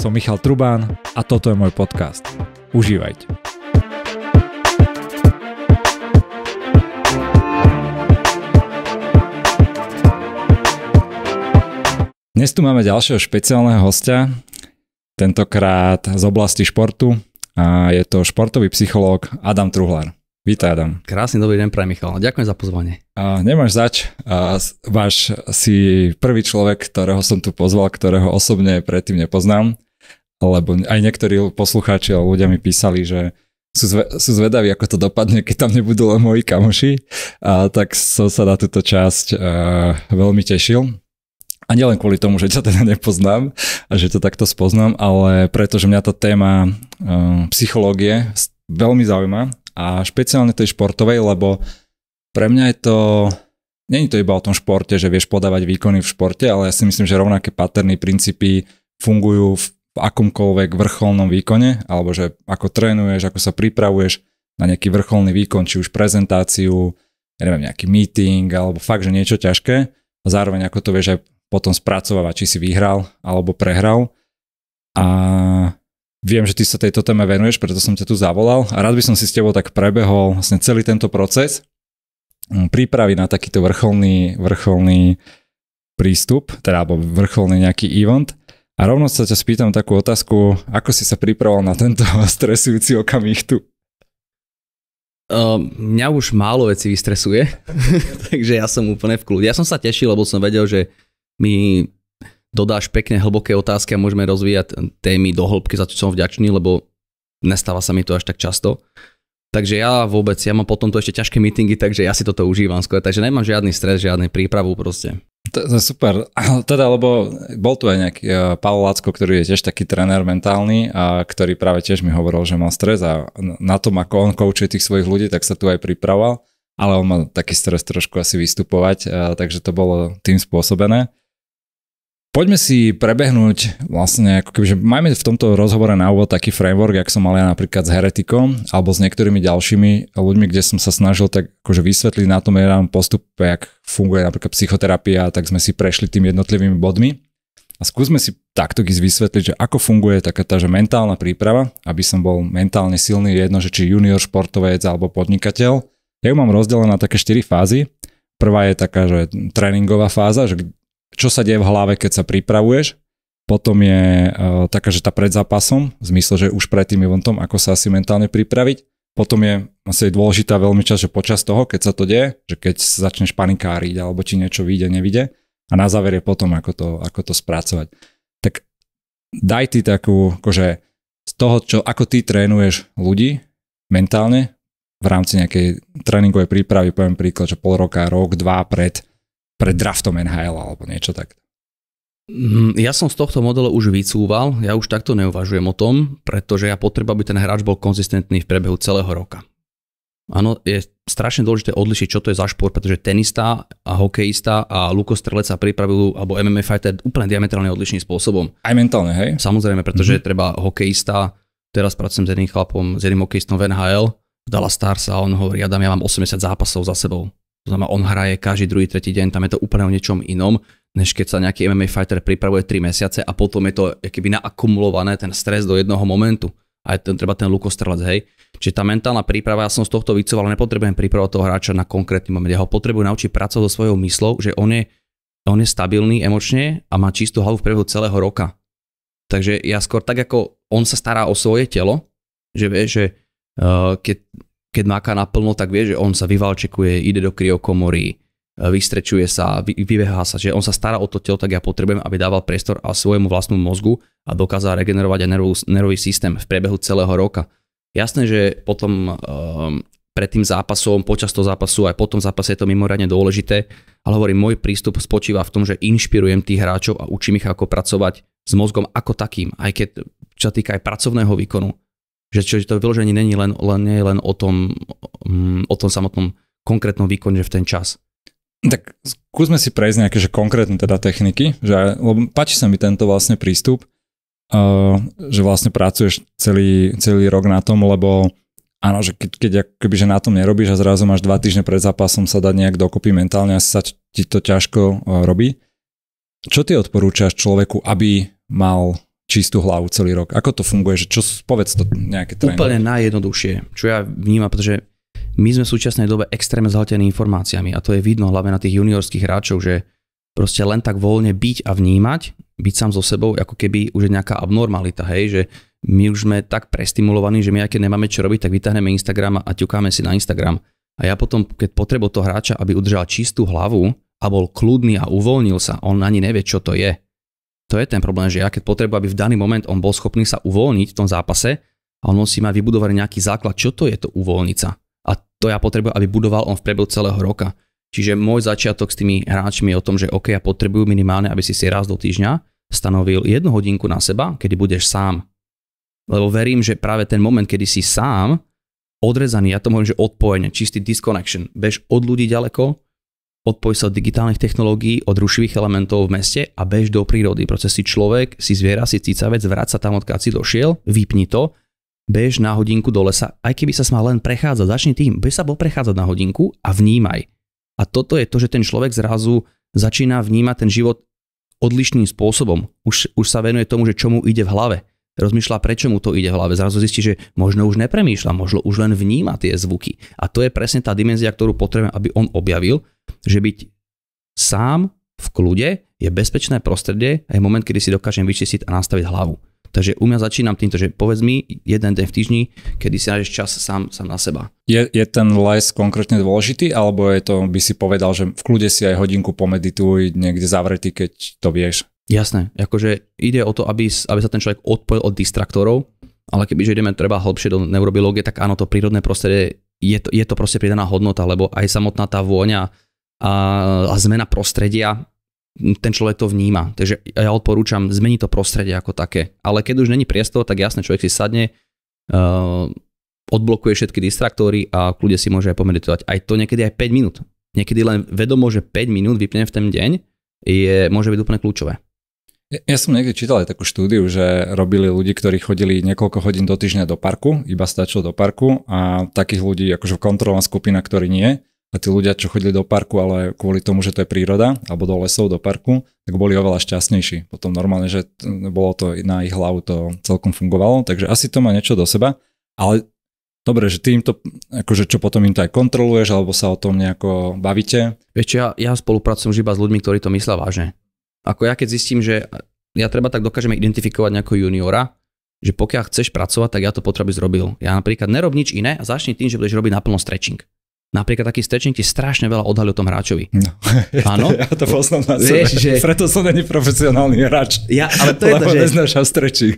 Som Michal Trubán a toto je môj podcast. Užívajte. Dnes tu máme ďalšieho špeciálneho hostia, tentokrát z oblasti športu a je to športový psychológ Adam Truhlár. Vítaj Adam. Krásny dobrý deň pre Michal. Ďakujem za pozvanie. A nemáš zač. A váš si prvý človek, ktorého som tu pozval, ktorého osobne predtým nepoznám lebo aj niektorí poslucháči a ľudia mi písali, že sú, zve, sú zvedaví, ako to dopadne, keď tam nebudú len moji kamoši, a tak som sa na túto časť uh, veľmi tešil. A nielen kvôli tomu, že ťa teda nepoznám a že to takto spoznám, ale pretože mňa tá téma uh, psychológie veľmi zaujíma a špeciálne tej športovej, lebo pre mňa je to... Není to iba o tom športe, že vieš podávať výkony v športe, ale ja si myslím, že rovnaké paterny princípy fungujú v v akomkoľvek vrcholnom výkone, alebo že ako trénuješ, ako sa pripravuješ na nejaký vrcholný výkon, či už prezentáciu, ja neviem, nejaký meeting, alebo fakt, že niečo ťažké a zároveň ako to vieš aj potom spracovávať, či si vyhral alebo prehral. A viem, že ty sa tejto téme venuješ, preto som ťa tu zavolal a rád by som si s tebou tak prebehol vlastne celý tento proces mm, prípravy na takýto vrcholný, vrcholný prístup, teda alebo vrcholný nejaký event a rovno sa ťa spýtam takú otázku, ako si sa pripravoval na tento stresujúci okamih tu? Uh, mňa už málo vecí vystresuje, takže ja som úplne v kľude. Ja som sa tešil, lebo som vedel, že mi dodáš pekne hlboké otázky a môžeme rozvíjať témy do hĺbky, za čo som vďačný, lebo nestáva sa mi to až tak často. Takže ja vôbec, ja mám potom tu ešte ťažké meetingy, takže ja si toto užívam skôr, takže nemám žiadny stres, žiadnu prípravu proste. To, to je super. Teda, lebo bol tu aj nejaký uh, e, Paolo Lacko, ktorý je tiež taký tréner mentálny a ktorý práve tiež mi hovoril, že mal stres a na tom, ako on koučuje tých svojich ľudí, tak sa tu aj pripravoval, ale on má taký stres trošku asi vystupovať, uh, takže to bolo tým spôsobené. Poďme si prebehnúť vlastne, ako keby, že máme v tomto rozhovore na úvod taký framework, jak som mal ja napríklad s Heretikom alebo s niektorými ďalšími ľuďmi, kde som sa snažil tak akože vysvetliť na tom jednom postupe, jak funguje napríklad psychoterapia, tak sme si prešli tým jednotlivými bodmi. A skúsme si takto vysvetliť, že ako funguje taká tá, že mentálna príprava, aby som bol mentálne silný, jedno, že či junior športovec alebo podnikateľ. Ja ju mám rozdelené na také 4 fázy. Prvá je taká, že tréningová fáza, že čo sa deje v hlave, keď sa pripravuješ. Potom je uh, taká, že tá pred zápasom, v zmysle, že už pred tým eventom, ako sa asi mentálne pripraviť. Potom je asi dôležitá veľmi čas, že počas toho, keď sa to deje, že keď začneš panikáriť alebo ti niečo vyjde, nevyjde. A na záver je potom, ako to, ako to spracovať. Tak daj ty takú, akože z toho, čo, ako ty trénuješ ľudí mentálne v rámci nejakej tréningovej prípravy, poviem príklad, že pol roka, rok, dva pred pred draftom NHL alebo niečo tak. Mm, ja som z tohto modelu už vycúval, ja už takto neuvažujem o tom, pretože ja potreba, aby ten hráč bol konzistentný v priebehu celého roka. Áno, je strašne dôležité odlišiť, čo to je za šport, pretože tenista a hokejista a lukostrelec sa pripravujú, alebo MMA fighter úplne diametrálne odlišným spôsobom. Aj mentálne, hej? Samozrejme, pretože mm-hmm. treba hokejista, teraz pracujem s jedným chlapom, s jedným hokejistom v NHL, Dala Dallas Stars a on hovorí, Adam, ja mám 80 zápasov za sebou. To znamená, on hraje každý druhý, tretí deň, tam je to úplne o niečom inom, než keď sa nejaký MMA fighter pripravuje 3 mesiace a potom je to keby naakumulované ten stres do jednoho momentu. A je ten, treba ten lukostrelec, hej. Čiže tá mentálna príprava, ja som z tohto vycoval, nepotrebujem prípravať toho hráča na konkrétny moment. Ja ho potrebujem naučiť pracovať so svojou myslou, že on je, on je stabilný emočne a má čistú hlavu v priebehu celého roka. Takže ja skôr tak, ako on sa stará o svoje telo, že vie, že uh, keď keď máka naplno, tak vie, že on sa vyvalčekuje, ide do kryokomory, e, vystrečuje sa, vy, vybehá sa, že on sa stará o to telo, tak ja potrebujem, aby dával priestor a svojmu vlastnému mozgu a dokázal regenerovať aj nervovú, nervový systém v priebehu celého roka. Jasné, že potom um, pred tým zápasom, počas toho zápasu, aj potom zápase je to mimoriadne dôležité, ale hovorím, môj prístup spočíva v tom, že inšpirujem tých hráčov a učím ich, ako pracovať s mozgom ako takým, aj keď čo týka aj pracovného výkonu, že čiže to vyloženie není len, len, nie len o tom, mm, o tom samotnom konkrétnom výkone v ten čas. Tak skúsme si prejsť nejaké že konkrétne teda techniky, že, lebo páči sa mi tento vlastne prístup, uh, že vlastne pracuješ celý, celý rok na tom, lebo áno, že keď, keď akoby, že na tom nerobíš a zrazu máš dva týždne pred zápasom sa dať nejak dokopy mentálne, asi sa ti to ťažko uh, robí. Čo ty odporúčaš človeku, aby mal čistú hlavu celý rok? Ako to funguje? Že čo, povedz to nejaké trény. Úplne najjednoduchšie, čo ja vnímam, pretože my sme v súčasnej dobe extrémne zhaltení informáciami a to je vidno hlavne na tých juniorských hráčov, že proste len tak voľne byť a vnímať, byť sám so sebou, ako keby už je nejaká abnormalita, hej, že my už sme tak prestimulovaní, že my aj keď nemáme čo robiť, tak vytáhneme Instagram a ťukáme si na Instagram. A ja potom, keď potrebu toho hráča, aby udržal čistú hlavu a bol kľudný a uvoľnil sa, on ani nevie, čo to je. To je ten problém, že ja keď potrebujem, aby v daný moment on bol schopný sa uvoľniť v tom zápase, a on musí mať vybudovať nejaký základ, čo to je to uvoľniť sa. A to ja potrebujem, aby budoval on v priebehu celého roka. Čiže môj začiatok s tými hráčmi je o tom, že OK, ja potrebujú minimálne, aby si si raz do týždňa stanovil jednu hodinku na seba, kedy budeš sám. Lebo verím, že práve ten moment, kedy si sám, odrezaný, ja to hovorím, že odpojenie, čistý disconnection, bež od ľudí ďaleko, odpoj sa od digitálnych technológií, od rušivých elementov v meste a bež do prírody. Proste si človek, si zviera, si cicavec, vráť sa tam, odkiaľ si došiel, vypni to, bež na hodinku do lesa, aj keby sa mal len prechádzať, začni tým, bež sa bol prechádzať na hodinku a vnímaj. A toto je to, že ten človek zrazu začína vnímať ten život odlišným spôsobom. Už, už sa venuje tomu, že čomu ide v hlave rozmýšľa, prečo mu to ide v hlave. Zrazu zistí, že možno už nepremýšľa, možno už len vníma tie zvuky. A to je presne tá dimenzia, ktorú potrebujem, aby on objavil, že byť sám v kľude je bezpečné prostredie a je moment, kedy si dokážem vyčistiť a nastaviť hlavu. Takže u mňa začínam týmto, že povedz mi jeden deň v týždni, kedy si nájdeš čas sám, sám na seba. Je, je ten les konkrétne dôležitý, alebo je to, by si povedal, že v kľude si aj hodinku pomedituj niekde zavretý, keď to vieš? Jasné, akože ide o to, aby, aby sa ten človek odpojil od distraktorov, ale kebyže ideme treba hlbšie do neurobiológie, tak áno, to prírodné prostredie je to, je to proste pridaná hodnota, lebo aj samotná tá vôňa a, a zmena prostredia, ten človek to vníma. Takže ja odporúčam zmeniť to prostredie ako také. Ale keď už není priestor, tak jasne človek si sadne, uh, odblokuje všetky distraktory a kľude si môže aj pomeditovať. Aj to niekedy aj 5 minút. Niekedy len vedomo, že 5 minút vypne v ten deň je, môže byť úplne kľúčové. Ja som niekde čítal aj takú štúdiu, že robili ľudí, ktorí chodili niekoľko hodín do týždňa do parku, iba stačilo do parku a takých ľudí akože kontrolná skupina, ktorí nie. A tí ľudia, čo chodili do parku, ale kvôli tomu, že to je príroda, alebo do lesov, do parku, tak boli oveľa šťastnejší. Potom normálne, že bolo to na ich hlavu, to celkom fungovalo, takže asi to má niečo do seba. Ale Dobre, že ty im to, akože čo potom im to aj kontroluješ, alebo sa o tom nejako bavíte? Vieš ja, ja spolupracujem už iba s ľuďmi, ktorí to myslia vážne. Ako ja keď zistím, že ja treba tak dokážeme identifikovať nejakého juniora, že pokiaľ chceš pracovať, tak ja to potrebujem zrobil. Ja napríklad nerob nič iné a začni tým, že budeš robiť naplno stretching. Napríklad taký stretching ti strašne veľa odhalil o tom hráčovi. No. Áno? Ja to poznám na sebe, že... preto som není profesionálny hráč. Ja, ale to je to, že,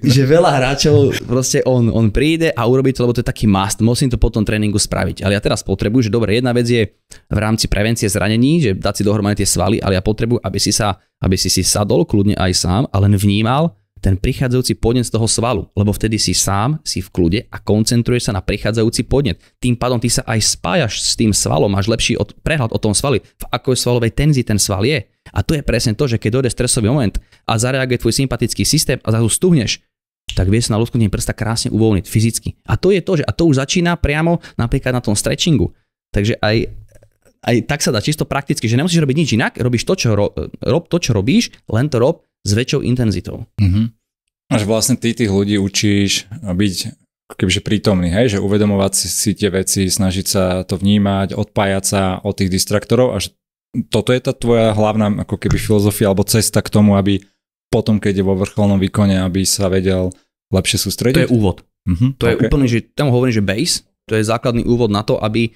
že veľa hráčov, proste on, on príde a urobí to, lebo to je taký must, musím to po tom tréningu spraviť. Ale ja teraz potrebujem, že dobre, jedna vec je v rámci prevencie zranení, že dať si dohromady tie svaly, ale ja potrebujem, aby si sa, aby si si sadol kľudne aj sám a len vnímal, ten prichádzajúci podnet z toho svalu, lebo vtedy si sám, si v kľude a koncentruješ sa na prichádzajúci podnet. Tým pádom ty sa aj spájaš s tým svalom, máš lepší od, prehľad o tom svali, v akoj svalovej tenzi ten sval je. A to je presne to, že keď dojde stresový moment a zareaguje tvoj sympatický systém a zase stuhneš, tak vieš sa na ľudskú prsta krásne uvoľniť fyzicky. A to je to, že a to už začína priamo napríklad na tom stretchingu. Takže aj, aj tak sa dá čisto prakticky, že nemusíš robiť nič inak, robíš to, čo, ro, rob to, čo robíš, len to rob s väčšou intenzitou. Mm-hmm. Až vlastne ty tých ľudí učíš byť kebyže prítomný, hej, že uvedomovať si, si tie veci, snažiť sa to vnímať, odpájať sa od tých distraktorov a že toto je tá tvoja hlavná ako keby filozofia alebo cesta k tomu, aby potom, keď je vo vrcholnom výkone, aby sa vedel lepšie sústrediť? To je úvod. Uh-huh, to okay. je úplne, že tam hovorím, že base, to je základný úvod na to, aby,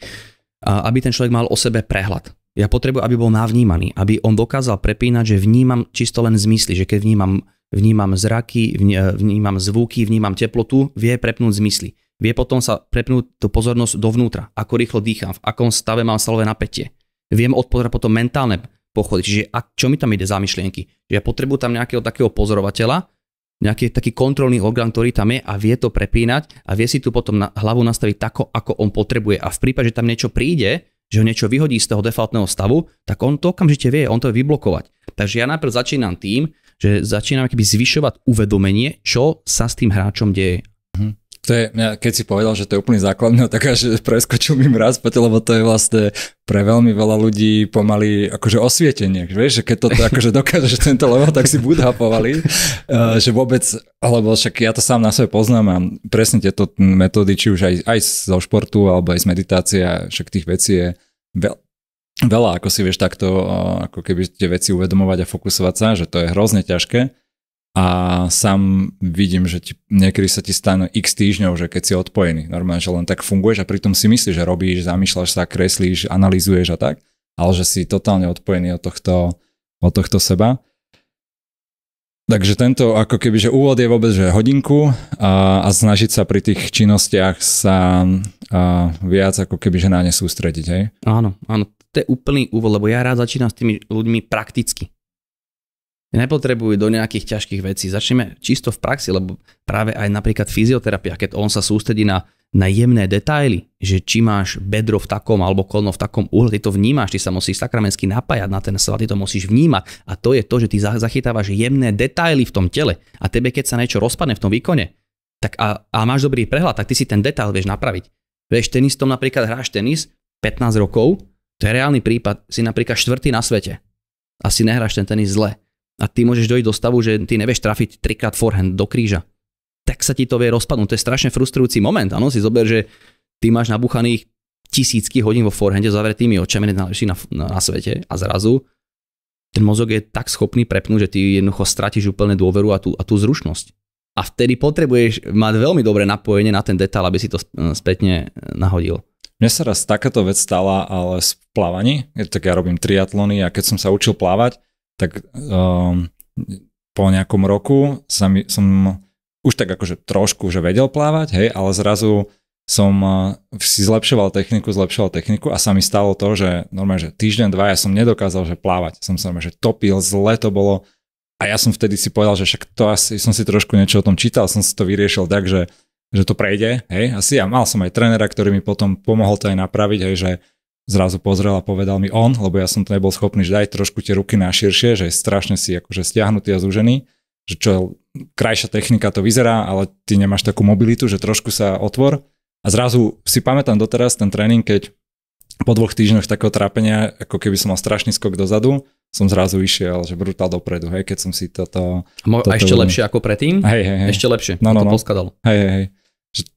aby ten človek mal o sebe prehľad. Ja potrebujem, aby bol navnímaný, aby on dokázal prepínať, že vnímam čisto len zmysly, že keď vnímam, vnímam zraky, eh, vnímam zvuky, vnímam teplotu, vie prepnúť zmysly. Vie potom sa prepnúť tú pozornosť dovnútra, ako rýchlo dýcham, v akom stave mám svalové napätie. Viem odpozerať potom mentálne pochody, čiže a čo mi tam ide za myšlienky. Ja potrebujem tam nejakého takého pozorovateľa, nejaký taký kontrolný orgán, ktorý tam je a vie to prepínať a vie si tu potom na hlavu nastaviť tako, ako on potrebuje. A v prípade, že tam niečo príde, že ho niečo vyhodí z toho defaultného stavu, tak on to okamžite vie, on to vie vyblokovať. Takže ja najprv začínam tým, že začínam keby zvyšovať uvedomenie, čo sa s tým hráčom deje. To je, keď si povedal, že to je úplný základné, tak až preskočil mi raz, lebo to je vlastne pre veľmi veľa ľudí pomaly akože osvietenie. Vieš, že keď to akože dokážeš tento level, tak si buď hapovali, eh, že vôbec, alebo však ja to sám na sebe poznám a presne tieto metódy, či už aj, aj zo športu, alebo aj z meditácie, však tých vecí je veľa veľa, ako si vieš takto, eh, ako keby tie veci uvedomovať a fokusovať sa, že to je hrozne ťažké a sám vidím, že ti, niekedy sa ti stane x týždňov, že keď si odpojený, normálne, že len tak funguješ a pritom si myslíš, že robíš, zamýšľaš sa, kreslíš, analizuješ a tak, ale že si totálne odpojený od tohto, od tohto seba. Takže tento ako keby, že úvod je vôbec, že hodinku a, a snažiť sa pri tých činnostiach sa a, viac ako keby, že na ne sústrediť, hej? Áno, áno, to je úplný úvod, lebo ja rád začínam s tými ľuďmi prakticky nepotrebujú do nejakých ťažkých vecí. Začneme čisto v praxi, lebo práve aj napríklad fyzioterapia, keď on sa sústredí na, na jemné detaily, že či máš bedro v takom alebo kolno v takom uhle, ty to vnímáš, ty sa musíš sakramensky napájať na ten svat, ty to musíš vnímať. A to je to, že ty zachytávaš jemné detaily v tom tele. A tebe, keď sa niečo rozpadne v tom výkone, tak a, a máš dobrý prehľad, tak ty si ten detail vieš napraviť. Vieš, tenistom napríklad hráš tenis 15 rokov, to je reálny prípad, si napríklad štvrtý na svete a si nehráš ten tenis zle a ty môžeš dojť do stavu, že ty nevieš trafiť trikrát forehand do kríža, tak sa ti to vie rozpadnúť. To je strašne frustrujúci moment. Áno, si zober, že ty máš nabuchaných tisícky hodín vo forehande zavretými očami na, na, na svete a zrazu ten mozog je tak schopný prepnúť, že ty jednoducho stratíš úplne dôveru a tú, a tú zrušnosť. A vtedy potrebuješ mať veľmi dobré napojenie na ten detail, aby si to e, spätne e, nahodil. Mne sa raz takáto vec stala, ale v plávaní, tak ja robím triatlony a keď som sa učil plávať, tak um, po nejakom roku sa mi, som už tak akože trošku že vedel plávať, hej, ale zrazu som uh, si zlepšoval techniku, zlepšoval techniku a sa mi stalo to, že normálne, že týždeň, dva ja som nedokázal, že plávať. Som sa že topil, zle to bolo a ja som vtedy si povedal, že však to asi, som si trošku niečo o tom čítal, som si to vyriešil tak, že, že to prejde, hej, asi ja mal som aj trénera, ktorý mi potom pomohol to aj napraviť, hej, že zrazu pozrel a povedal mi on, lebo ja som to nebol schopný, že daj trošku tie ruky na širšie, že je strašne si akože stiahnutý a zúžený, že čo krajšia technika to vyzerá, ale ty nemáš takú mobilitu, že trošku sa otvor. A zrazu si pamätám doteraz ten tréning, keď po dvoch týždňoch takého trápenia, ako keby som mal strašný skok dozadu, som zrazu išiel, že brutál dopredu, hej, keď som si toto... A, mo- toto a ešte lepšie ako predtým? Hej, hej, hej. Ešte lepšie, no, no, to no. poskadalo. Hej, hej, hej.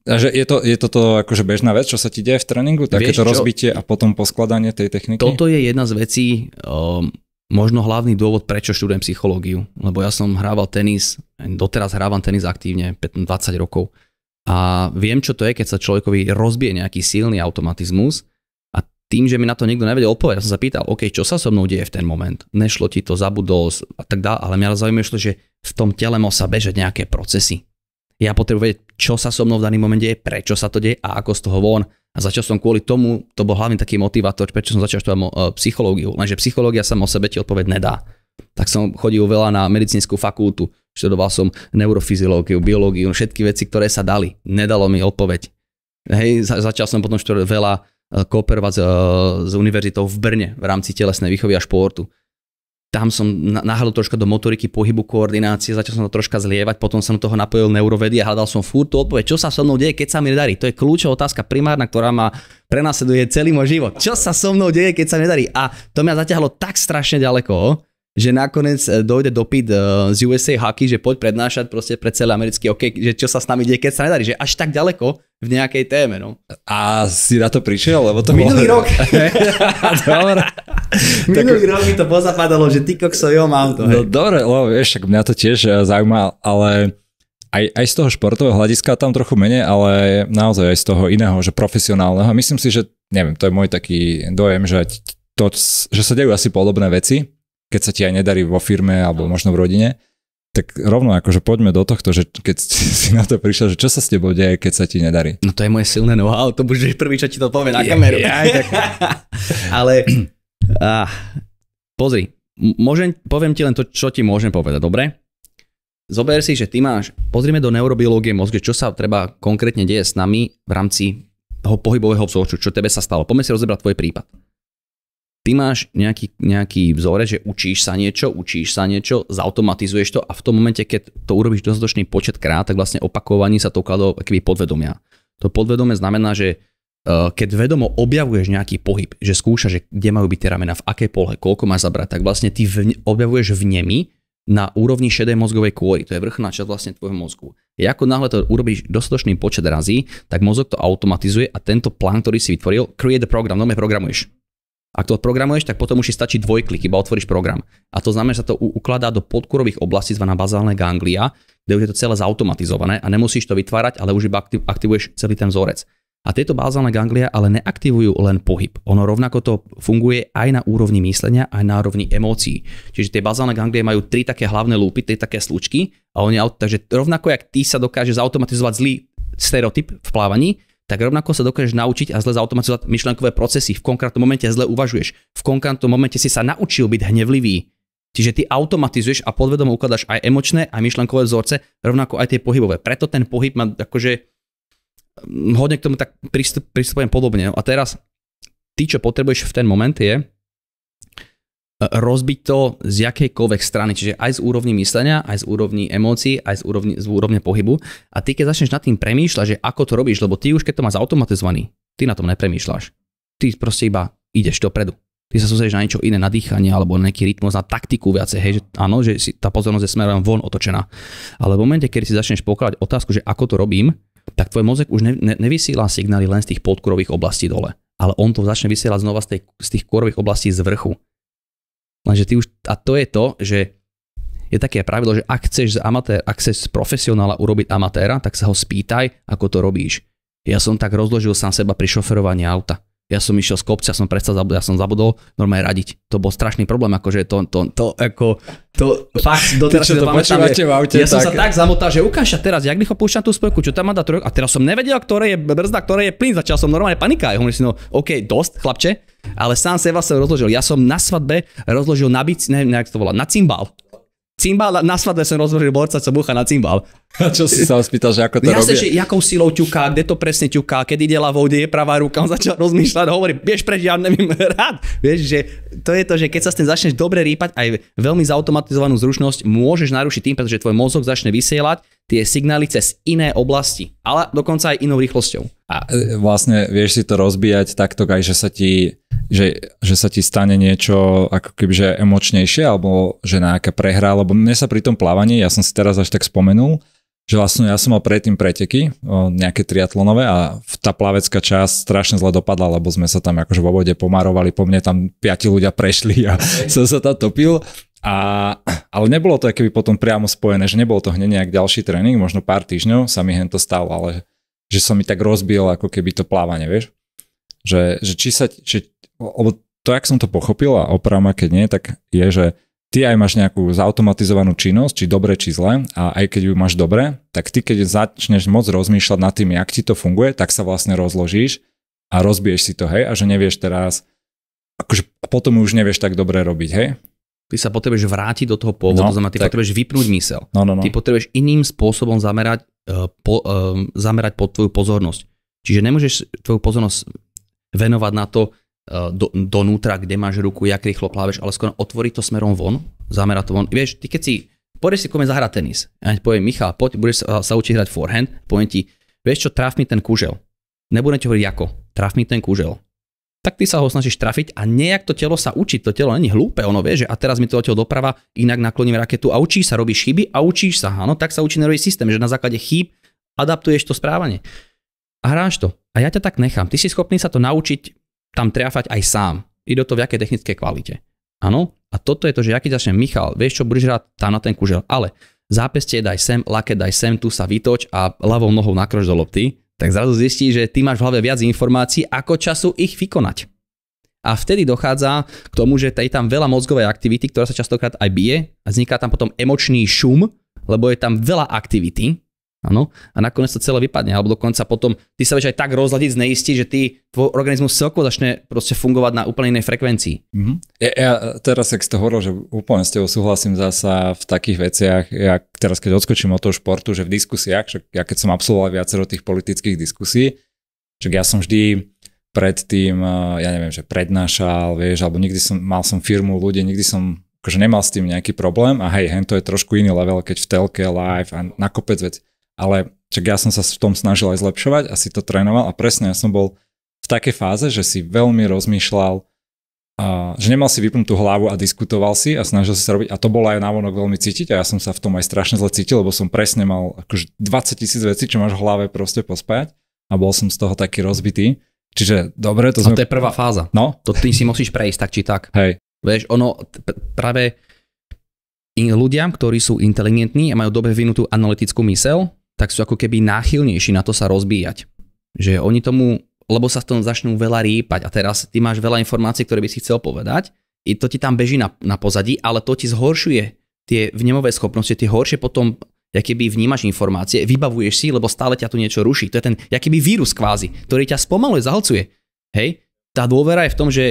Že je, to, je toto akože bežná vec, čo sa ti deje v tréningu? Takéto rozbitie a potom poskladanie tej techniky? Toto je jedna z vecí, um, možno hlavný dôvod, prečo študujem psychológiu. Lebo ja som hrával tenis, doteraz hrávam tenis aktívne 15, 20 rokov. A viem, čo to je, keď sa človekovi rozbije nejaký silný automatizmus a tým, že mi na to nikto nevedel odpovedať, ja som sa pýtal, OK, čo sa so mnou deje v ten moment? Nešlo ti to, zabudol a tak dále, ale mňa zaujímavé, že v tom tele sa bežať nejaké procesy ja potrebujem vedieť, čo sa so mnou v daný moment deje, prečo sa to deje a ako z toho von. A začal som kvôli tomu, to bol hlavný taký motivátor, prečo som začal študovať eh, psychológiu. Lenže psychológia sama o sebe ti odpoveď nedá. Tak som chodil veľa na medicínsku fakultu, študoval som neurofyziológiu, biológiu, no všetky veci, ktoré sa dali. Nedalo mi odpoveď. Hej, začal som potom študovať veľa eh, kooperovať s, eh, s univerzitou v Brne v rámci telesnej výchovy a športu tam som nahľadol troška do motoriky, pohybu, koordinácie, začal som to troška zlievať, potom som toho napojil neurovedy a hľadal som furt tú odpoveď, čo sa so mnou deje, keď sa mi nedarí. To je kľúčová otázka primárna, ktorá ma prenasleduje celý môj život. Čo sa so mnou deje, keď sa mi nedarí? A to mňa zaťahlo tak strašne ďaleko, že nakoniec e, dojde dopyt e, z USA Hockey, že poď prednášať proste pre celý americký OK, že čo sa s nami deje, keď sa nedarí, že až tak ďaleko v nejakej téme. No. A si na to prišiel, lebo to Minulý bol... rok. Dobre. Minulý tak... rok mi to pozapadalo, že ty kokso, jo, mám to. No hej. No, dobre, lebo vieš, však mňa to tiež e, zaujíma, ale aj, aj z toho športového hľadiska tam trochu menej, ale naozaj aj z toho iného, že profesionálneho. Myslím si, že, neviem, to je môj taký dojem, že, to, že sa dejú asi podobné veci, keď sa ti aj nedarí vo firme alebo no. možno v rodine, tak rovno akože poďme do tohto, že keď si na to prišiel, že čo sa s tebou deje, keď sa ti nedarí. No to je moje silné know-how, to bude prvý, čo ti to povie na kameru. Je, ja, Ale ah, pozri, môžem, poviem ti len to, čo ti môžem povedať, dobre? Zober si, že ty máš, pozrime do neurobiológie mozgu, čo sa treba konkrétne deje s nami v rámci toho pohybového vzorču, čo tebe sa stalo. Poďme si rozebrať tvoj prípad ty máš nejaký, nejaký vzore, že učíš sa niečo, učíš sa niečo, zautomatizuješ to a v tom momente, keď to urobíš dostatočný počet krát, tak vlastne opakovaní sa to ukladá do podvedomia. To podvedomie znamená, že e, keď vedomo objavuješ nejaký pohyb, že skúšaš, že kde majú byť tie ramena, v akej polohe, koľko máš zabrať, tak vlastne ty v, objavuješ v nemi na úrovni šedej mozgovej kôry. To je vrchná časť vlastne tvojho mozgu. A ako náhle to urobíš dostatočný počet razí, tak mozog to automatizuje a tento plán, ktorý si vytvoril, create the program, no programuješ ak to odprogramuješ, tak potom už si stačí dvojklik, iba otvoríš program. A to znamená, že sa to ukladá do podkorových oblastí zvaná bazálne ganglia, kde už je to celé zautomatizované a nemusíš to vytvárať, ale už iba aktivuješ celý ten vzorec. A tieto bazálne ganglia ale neaktivujú len pohyb. Ono rovnako to funguje aj na úrovni myslenia, aj na úrovni emócií. Čiže tie bazálne ganglie majú tri také hlavné lúpy, tri také slučky a oni, takže rovnako jak ty sa dokáže zautomatizovať zlý stereotyp v plávaní, tak rovnako sa dokážeš naučiť a zle zautomatizovať myšlenkové procesy. V konkrétnom momente zle uvažuješ. V konkrétnom momente si sa naučil byť hnevlivý. Čiže ty automatizuješ a podvedomo ukladáš aj emočné, aj myšlenkové vzorce, rovnako aj tie pohybové. Preto ten pohyb má akože hm, hodne k tomu tak pristupujem podobne. No a teraz ty, čo potrebuješ v ten moment je, rozbiť to z jakejkoľvek strany, čiže aj z úrovni myslenia, aj z úrovni emócií, aj z úrovni, z úrovne pohybu. A ty keď začneš nad tým premýšľať, že ako to robíš, lebo ty už keď to máš automatizovaný, ty na tom nepremýšľaš. Ty proste iba ideš dopredu. Ty sa sústredíš na niečo iné, na dýchanie alebo na nejaký rytmus, na taktiku viacej, hej, že áno, že si, tá pozornosť je smerom von otočená. Ale v momente, keď si začneš pokladať otázku, že ako to robím, tak tvoj mozek už ne, ne, nevysiela signály len z tých podkorových oblastí dole, ale on to začne vysielať znova z, tej, z tých korových oblastí z vrchu. Lenže ty už, a to je to, že je také pravidlo, že ak chceš z, amatér, ak chceš z profesionála urobiť amatéra, tak sa ho spýtaj, ako to robíš. Ja som tak rozložil sám seba pri šoferovaní auta ja som išiel z kopca, som predsa zabudol, ja som zabudol normálne radiť. To bol strašný problém, akože to, to, to ako, to fakt, doteraz Ty, čo to pamätám, je, v aute, ja tak. som sa tak zamotal, že ukáž teraz, jak rýchlo púšťam tú spojku, čo tam má dať, a teraz som nevedel, ktoré je brzda, ktoré je plyn, začal som normálne panika, hovorím si, no, OK, dosť, chlapče, ale sám seba sa rozložil, ja som na svadbe rozložil na bic, neviem, jak to volá, na cymbal. Cymbál, na svadbe som rozložil borca, co bucha na cymbál. A čo si sa spýtal, že ako to ja robí? že jakou silou ťuká, kde to presne ťuká, kedy ide ľavou, kde je pravá ruka, on začal rozmýšľať hovorí, bieš preč, ja neviem rád. Vieš, že to je to, že keď sa s tým začneš dobre rýpať, aj veľmi zautomatizovanú zručnosť môžeš narušiť tým, pretože tvoj mozog začne vysielať tie signály cez iné oblasti, ale dokonca aj inou rýchlosťou. A e, vlastne vieš si to rozbíjať takto aj, že sa ti, že, že sa ti stane niečo ako kebyže emočnejšie alebo že nejaká prehra, lebo mne sa pri tom plávaní, ja som si teraz až tak spomenul, že vlastne ja som mal predtým preteky, nejaké triatlonové a tá plavecká časť strašne zle dopadla, lebo sme sa tam akože vo vode pomarovali, po mne tam piati ľudia prešli a okay. som sa tam topil. A, ale nebolo to keby potom priamo spojené, že nebolo to hneď nejak ďalší tréning, možno pár týždňov sa mi to stalo, ale že som mi tak rozbil ako keby to plávanie, vieš? Že, že či sa, či, lebo to, jak som to pochopil a oprava keď nie, tak je, že ty aj máš nejakú zautomatizovanú činnosť, či dobre, či zle, a aj keď ju máš dobre, tak ty keď začneš moc rozmýšľať nad tým, jak ti to funguje, tak sa vlastne rozložíš a rozbiješ si to, hej, a že nevieš teraz, akože potom už nevieš tak dobre robiť, hej? Ty sa potrebuješ vrátiť do toho pôvodu, no, to znamená, ty tak... potrebuješ vypnúť mysel. No, no, no. Ty potrebuješ iným spôsobom zamerať E, po, e, zamerať pod tvoju pozornosť. Čiže nemôžeš tvoju pozornosť venovať na to e, do, donútra, kde máš ruku, jak rýchlo pláveš, ale skôr otvoriť to smerom von, zamerať to von. Vieš, ty keď si, pôjdeš si kome zahrať tenis, ja ti poviem, Michal, poď, budeš sa, sa učiť hrať forehand, poviem ti, vieš čo, traf mi ten kužel. Nebudem ti hovoriť ako, traf mi ten kužel tak ty sa ho snažíš trafiť a nejak to telo sa učí. To telo není hlúpe, ono vie, že a teraz mi to telo doprava, inak nakloním raketu a učí sa, robíš chyby a učíš sa. Áno, tak sa učí nervový systém, že na základe chýb adaptuješ to správanie. A hráš to. A ja ťa tak nechám. Ty si schopný sa to naučiť tam triafať aj sám. do to v jakej technickej kvalite. Áno? A toto je to, že aký začne Michal, vieš čo, budeš hrať tam na ten kužel, ale zápestie daj sem, lake daj sem, tu sa vytoč a ľavou nohou nakroč do lopty, tak zrazu zistí, že ty máš v hlave viac informácií, ako času ich vykonať. A vtedy dochádza k tomu, že je tam veľa mozgovej aktivity, ktorá sa častokrát aj bije a vzniká tam potom emočný šum, lebo je tam veľa aktivity, Áno. A nakoniec to celé vypadne, alebo dokonca potom ty sa vieš aj tak rozladiť zneistí, že ty, tvoj organizmus celkovo začne proste fungovať na úplne inej frekvencii. Mm-hmm. Ja, ja teraz, ak ste hovoril, že úplne s tebou súhlasím zasa v takých veciach, ja teraz keď odskočím od toho športu, že v diskusiách, že ja keď som absolvoval viacero tých politických diskusí, že ja som vždy predtým, eh, ja neviem, že prednášal, vieš, alebo nikdy som, mal som firmu ľudí, nikdy som akože nemal s tým nejaký problém a hej, hen to je trošku iný level, keď v telke, live a na kopec vec ale čak ja som sa v tom snažil aj zlepšovať a si to trénoval a presne ja som bol v takej fáze, že si veľmi rozmýšľal, a, že nemal si vypnutú hlavu a diskutoval si a snažil si sa robiť a to bolo aj navonok veľmi cítiť a ja som sa v tom aj strašne zle cítil, lebo som presne mal akože 20 tisíc vecí, čo máš v hlave proste pospať a bol som z toho taký rozbitý. Čiže dobre, to sme... A to je prvá fáza. No. To ty si musíš prejsť tak či tak. Hej. Vieš, ono p- práve ľudia, ktorí sú inteligentní a majú dobre vyvinutú analytickú myseľ, tak sú ako keby náchylnejší na to sa rozbíjať. Že oni tomu, lebo sa v tom začnú veľa rýpať a teraz ty máš veľa informácií, ktoré by si chcel povedať, i to ti tam beží na, na pozadí, ale to ti zhoršuje tie vnemové schopnosti, tie horšie potom ja keby vnímaš informácie, vybavuješ si, lebo stále ťa tu niečo ruší. To je ten ja keby vírus kvázi, ktorý ťa spomaluje, zahlcuje. Hej, tá dôvera je v tom, že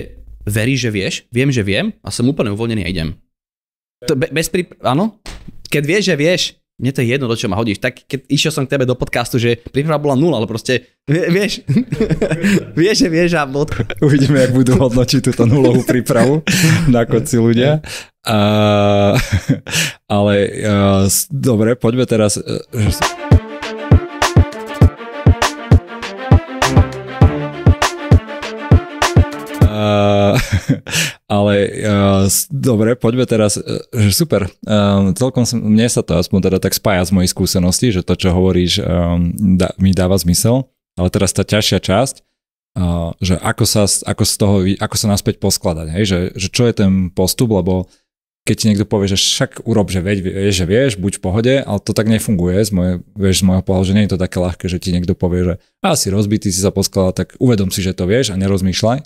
veríš, že vieš, viem, že viem a som úplne uvoľnený a idem. To be, bez prí... Áno? Keď vieš, že vieš, mne to je jedno, do čo ma hodíš. Tak keď išiel som k tebe do podcastu, že príprava bola nula, ale proste, vieš, vieš, vieš a bod. Uvidíme, jak budú hodnočiť túto nulovú prípravu na konci ľudia. A, ale a, dobre, poďme teraz... E, a, ale uh, dobre, poďme teraz, e, že super, uh, celkom som, mne sa to aspoň teda tak spája z mojich skúseností, že to, čo hovoríš, um, e, da, mi dáva zmysel, ale teraz tá ťažšia časť, uh, že ako sa, ako, z toho, ako sa naspäť poskladať, hej? Že, že čo je ten postup, lebo keď ti niekto povie, že však urob, že veď, vieš, že vieš, buď v pohode, ale to tak nefunguje z, moje, vieš, z môjho pohľadu, že nie je to také ľahké, že ti niekto povie, že asi rozbitý si sa poskladal, tak uvedom si, že to vieš a nerozmýšľaj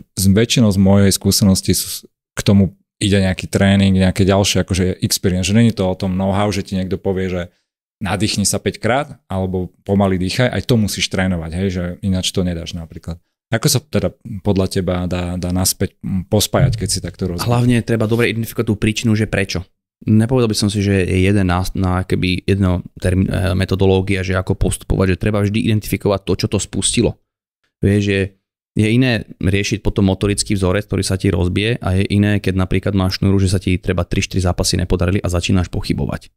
z väčšinou z mojej skúsenosti sú, k tomu ide nejaký tréning, nejaké ďalšie akože experience, že není to o tom know-how, že ti niekto povie, že nadýchni sa 5 krát, alebo pomaly dýchaj, aj to musíš trénovať, hej, že ináč to nedáš napríklad. Ako sa teda podľa teba dá, dá naspäť pospájať, keď si takto rozumieš? Hlavne treba dobre identifikovať tú príčinu, že prečo. Nepovedal by som si, že je jeden na, na keby jedno termín, eh, metodológia, že ako postupovať, že treba vždy identifikovať to, čo to spustilo. Vieš, že je iné riešiť potom motorický vzorec, ktorý sa ti rozbije a je iné, keď napríklad máš šnúru, že sa ti treba 3-4 zápasy nepodarili a začínaš pochybovať.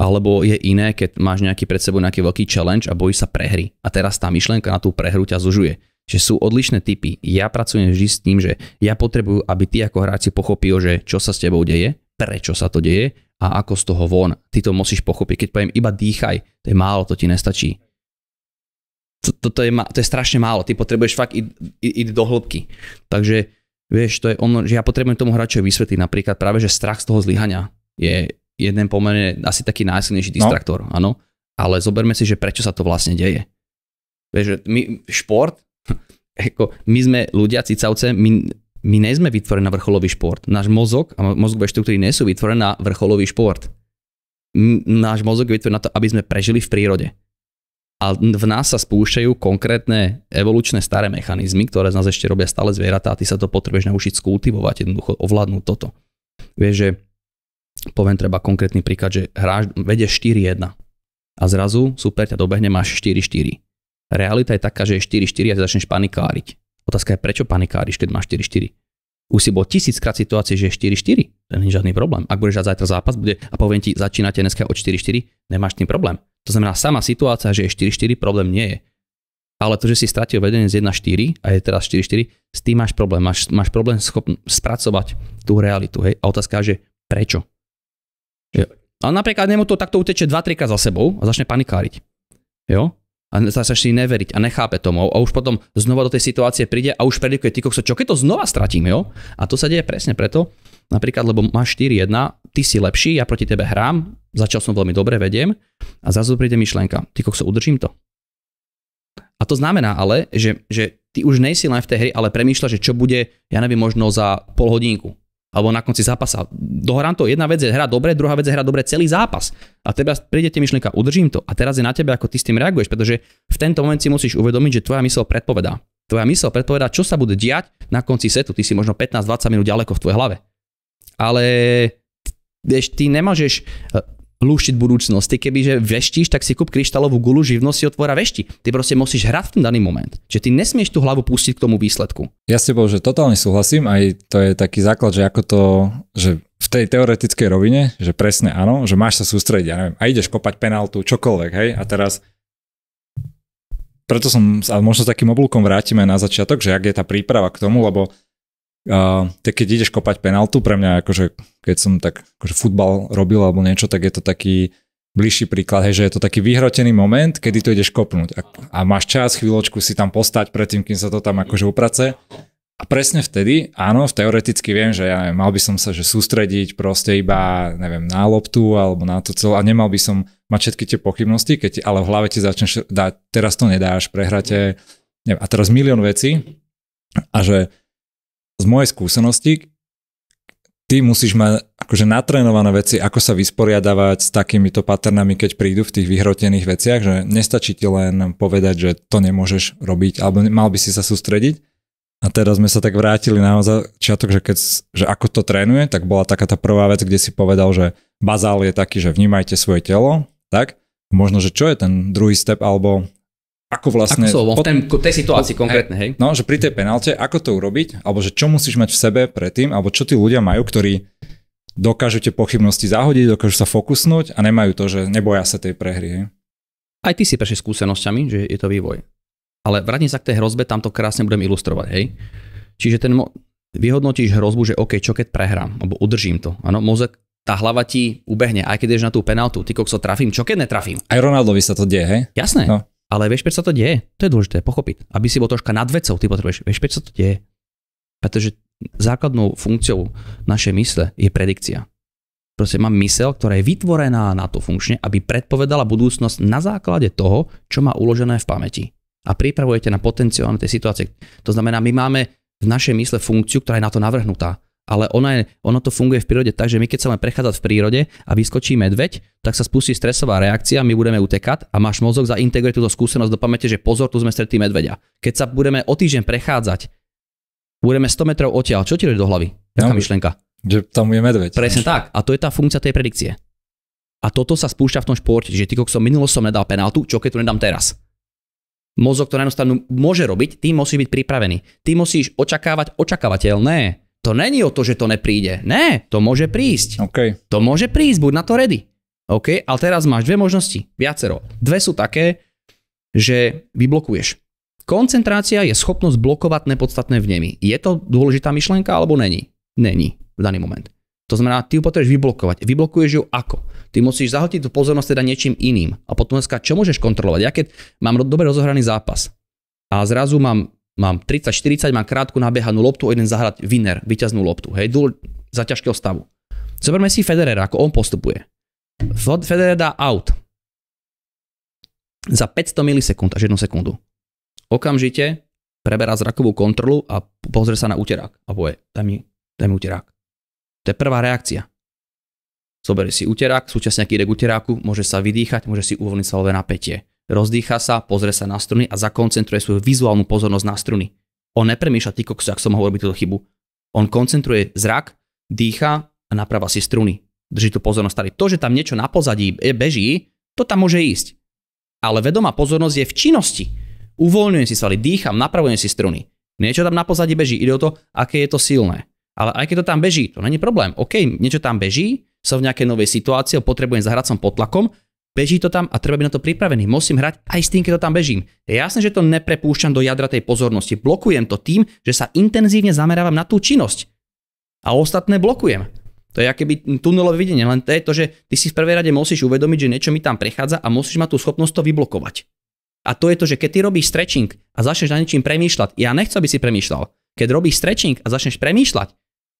Alebo je iné, keď máš nejaký pred sebou nejaký veľký challenge a bojíš sa prehry. A teraz tá myšlienka na tú prehru ťa zužuje. Že sú odlišné typy. Ja pracujem vždy s tým, že ja potrebujem, aby ty ako hráč si pochopil, že čo sa s tebou deje, prečo sa to deje a ako z toho von. Ty to musíš pochopiť. Keď poviem iba dýchaj, to je málo, to ti nestačí to, to, to, je, to je strašne málo. Ty potrebuješ fakt ísť do hĺbky. Takže vieš, to je ono, že ja potrebujem tomu hráčovi vysvetliť napríklad práve, že strach z toho zlyhania je jeden pomerne asi taký najsilnejší no. distraktor, no. áno. Ale zoberme si, že prečo sa to vlastne deje. Vieš, že my, šport, ako my sme ľudia, cicavce, my, my nie sme vytvorení na vrcholový šport. Náš mozog a mozgové štruktúry nie sú vytvorené na vrcholový šport. Náš mozog je vytvorený na to, aby sme prežili v prírode a v nás sa spúšťajú konkrétne evolučné staré mechanizmy, ktoré z nás ešte robia stále zvieratá a ty sa to potrebuješ naučiť skultivovať, jednoducho ovládnuť toto. Vieš, že poviem treba konkrétny príklad, že hráš, vedieš 4-1 a zrazu super ťa dobehne, máš 4-4. Realita je taká, že je 4-4 a ty začneš panikáriť. Otázka je, prečo panikáriš, keď máš 4-4? Už si bol tisíckrát situácie, že je 4-4 to nie je žiadny problém. Ak budeš zajtra zápas bude, a poviem ti, začínate dneska od 4-4, nemáš tým problém. To znamená, sama situácia, že je 4-4, problém nie je. Ale to, že si stratil vedenie z 1-4 a je teraz 4-4, s tým máš problém. Máš, máš problém schopn- spracovať tú realitu. Hej? A otázka je, že prečo? Že, a napríklad nemu to takto uteče 2-3 za sebou a začne panikáriť. Jo? a sa si neveriť a nechápe tomu a už potom znova do tej situácie príde a už predikuje, ty kokso, čo keď to znova stratím, jo? A to sa deje presne preto, napríklad, lebo máš 4-1, ty si lepší, ja proti tebe hrám, začal som veľmi dobre, vediem a zrazu príde myšlienka, ty kokso, udržím to. A to znamená ale, že, že ty už nejsi len v tej hre, ale premýšľaš, že čo bude, ja neviem, možno za pol hodinku, alebo na konci zápasa. Dohrám to, jedna vec je hra dobre, druhá vec je hra dobre celý zápas. A teraz príde ti myšlienka, udržím to. A teraz je na tebe, ako ty s tým reaguješ, pretože v tento moment si musíš uvedomiť, že tvoja mysl predpovedá. Tvoja mysl predpovedá, čo sa bude diať na konci setu. Ty si možno 15-20 minút ďaleko v tvojej hlave. Ale vieš, ty nemôžeš lúštiť budúcnosť. Ty keby, že veštíš, tak si kúp kryštálovú gulu, živnosť si otvora vešti. Ty proste musíš hrať v ten daný moment. Že ty nesmieš tú hlavu pustiť k tomu výsledku. Ja s tebou, že totálne súhlasím, aj to je taký základ, že ako to, že v tej teoretickej rovine, že presne áno, že máš sa sústrediť, ja neviem, a ideš kopať penaltu, čokoľvek, hej, a teraz preto som sa možno takým oblúkom vrátime na začiatok, že ak je tá príprava k tomu, lebo Uh, tak keď ideš kopať penaltu, pre mňa akože, keď som tak akože futbal robil alebo niečo, tak je to taký bližší príklad, hej, že je to taký vyhrotený moment, kedy to ideš kopnúť a, a máš čas, chvíľočku si tam postať predtým, kým sa to tam akože uprace a presne vtedy, áno, v teoreticky viem, že ja neviem, mal by som sa že sústrediť proste iba, neviem, na loptu alebo na to celé a nemal by som mať všetky tie pochybnosti, keď, ale v hlave ti začneš dať, teraz to nedáš, prehráte, neviem, a teraz milión vecí a že z mojej skúsenosti, ty musíš mať akože natrénované veci, ako sa vysporiadavať s takýmito patternami, keď prídu v tých vyhrotených veciach, že nestačí ti len povedať, že to nemôžeš robiť, alebo mal by si sa sústrediť. A teraz sme sa tak vrátili na začiatok, že, keď, že ako to trénuje, tak bola taká tá prvá vec, kde si povedal, že bazál je taký, že vnímajte svoje telo, tak? Možno, že čo je ten druhý step, alebo ako vlastne... Ako slovo, v ten, tej situácii po, konkrétne, hej? No, že pri tej penálte, ako to urobiť, alebo že čo musíš mať v sebe predtým, alebo čo tí ľudia majú, ktorí dokážu tie pochybnosti zahodiť, dokážu sa fokusnúť a nemajú to, že neboja sa tej prehry, hej? Aj ty si prešiel skúsenosťami, že je to vývoj. Ale vrátim sa k tej hrozbe, tam to krásne budem ilustrovať, hej? Čiže ten mo- vyhodnotíš hrozbu, že OK, čo keď prehrám, alebo udržím to. Áno, mozek, tá hlava ti ubehne, aj keď ješ na tú penaltu, ty kokso trafím, čo keď netrafím. Aj Ronaldovi sa to deje, hej? Jasné. No. Ale vieš, prečo sa to deje? To je dôležité pochopiť. Aby si bol troška nad vecou, ty potrebuješ. Vieš, prečo sa to deje? Pretože základnou funkciou našej mysle je predikcia. Proste mám mysel, ktorá je vytvorená na to funkčne, aby predpovedala budúcnosť na základe toho, čo má uložené v pamäti. A pripravujete na potenciálne tej situácie. To znamená, my máme v našej mysle funkciu, ktorá je na to navrhnutá ale ona je, ono to funguje v prírode tak, že my keď sa len prechádzať v prírode a vyskočí medveď, tak sa spustí stresová reakcia, my budeme utekať a máš mozog zaintegruje túto skúsenosť do pamäte, že pozor, tu sme stretli medveďa. Keď sa budeme o týždeň prechádzať, budeme 100 metrov odtiaľ, čo ti do hlavy? Jaká no, myšlienka? Že tam je medveď. Presne tak. A to je tá funkcia tej predikcie. A toto sa spúšťa v tom športe, že ty som minulo som nedal penáltu, čo keď tu nedám teraz. Mozog to na jednu stranu môže robiť, ty musíš byť pripravený. Ty musíš očakávať očakávateľné. To není o to, že to nepríde. Ne, to môže prísť. Okay. To môže prísť, buď na to ready. OK, ale teraz máš dve možnosti, viacero. Dve sú také, že vyblokuješ. Koncentrácia je schopnosť blokovať nepodstatné vnemy. Je to dôležitá myšlienka alebo není? Není v daný moment. To znamená, ty ju potrebuješ vyblokovať. Vyblokuješ ju ako? Ty musíš zahltiť tú pozornosť teda niečím iným. A potom dneska, čo môžeš kontrolovať? Ja keď mám dobre rozohraný zápas a zrazu mám mám 30-40, mám krátku nabehanú loptu, o jeden zahrať winner, vyťaznú loptu, hej, dúl za ťažkého stavu. Zoberme si Federera, ako on postupuje. Federer dá out za 500 milisekúnd až 1 sekundu. Okamžite preberá zrakovú kontrolu a pozrie sa na úterák a povie, daj mi, daj mi úterák. To je prvá reakcia. Zoberie si úterák, súčasne nejaký ide k úteráku, môže sa vydýchať, môže si uvoľniť svalové napätie rozdýcha sa, pozrie sa na struny a zakoncentruje svoju vizuálnu pozornosť na struny. On nepremýšľa ty kokso, ak som mohol robiť túto chybu. On koncentruje zrak, dýcha a naprava si struny. Drží tú pozornosť tady. To, že tam niečo na pozadí beží, to tam môže ísť. Ale vedomá pozornosť je v činnosti. Uvoľňujem si svaly, dýcham, napravujem si struny. Niečo tam na pozadí beží, ide o to, aké je to silné. Ale aj keď to tam beží, to není problém. OK, niečo tam beží, som v nejakej novej situácii, potrebujem zahrať som pod tlakom, Beží to tam a treba byť na to pripravený. Musím hrať aj s tým, keď to tam bežím. Je jasné, že to neprepúšťam do jadra tej pozornosti. Blokujem to tým, že sa intenzívne zamerávam na tú činnosť. A ostatné blokujem. To je by tunelové videnie, len to je to, že ty si v prvej rade musíš uvedomiť, že niečo mi tam prechádza a musíš mať tú schopnosť to vyblokovať. A to je to, že keď ty robíš stretching a začneš na niečím premýšľať, ja nechcem, aby si premýšľal. Keď robíš stretching a začneš premýšľať,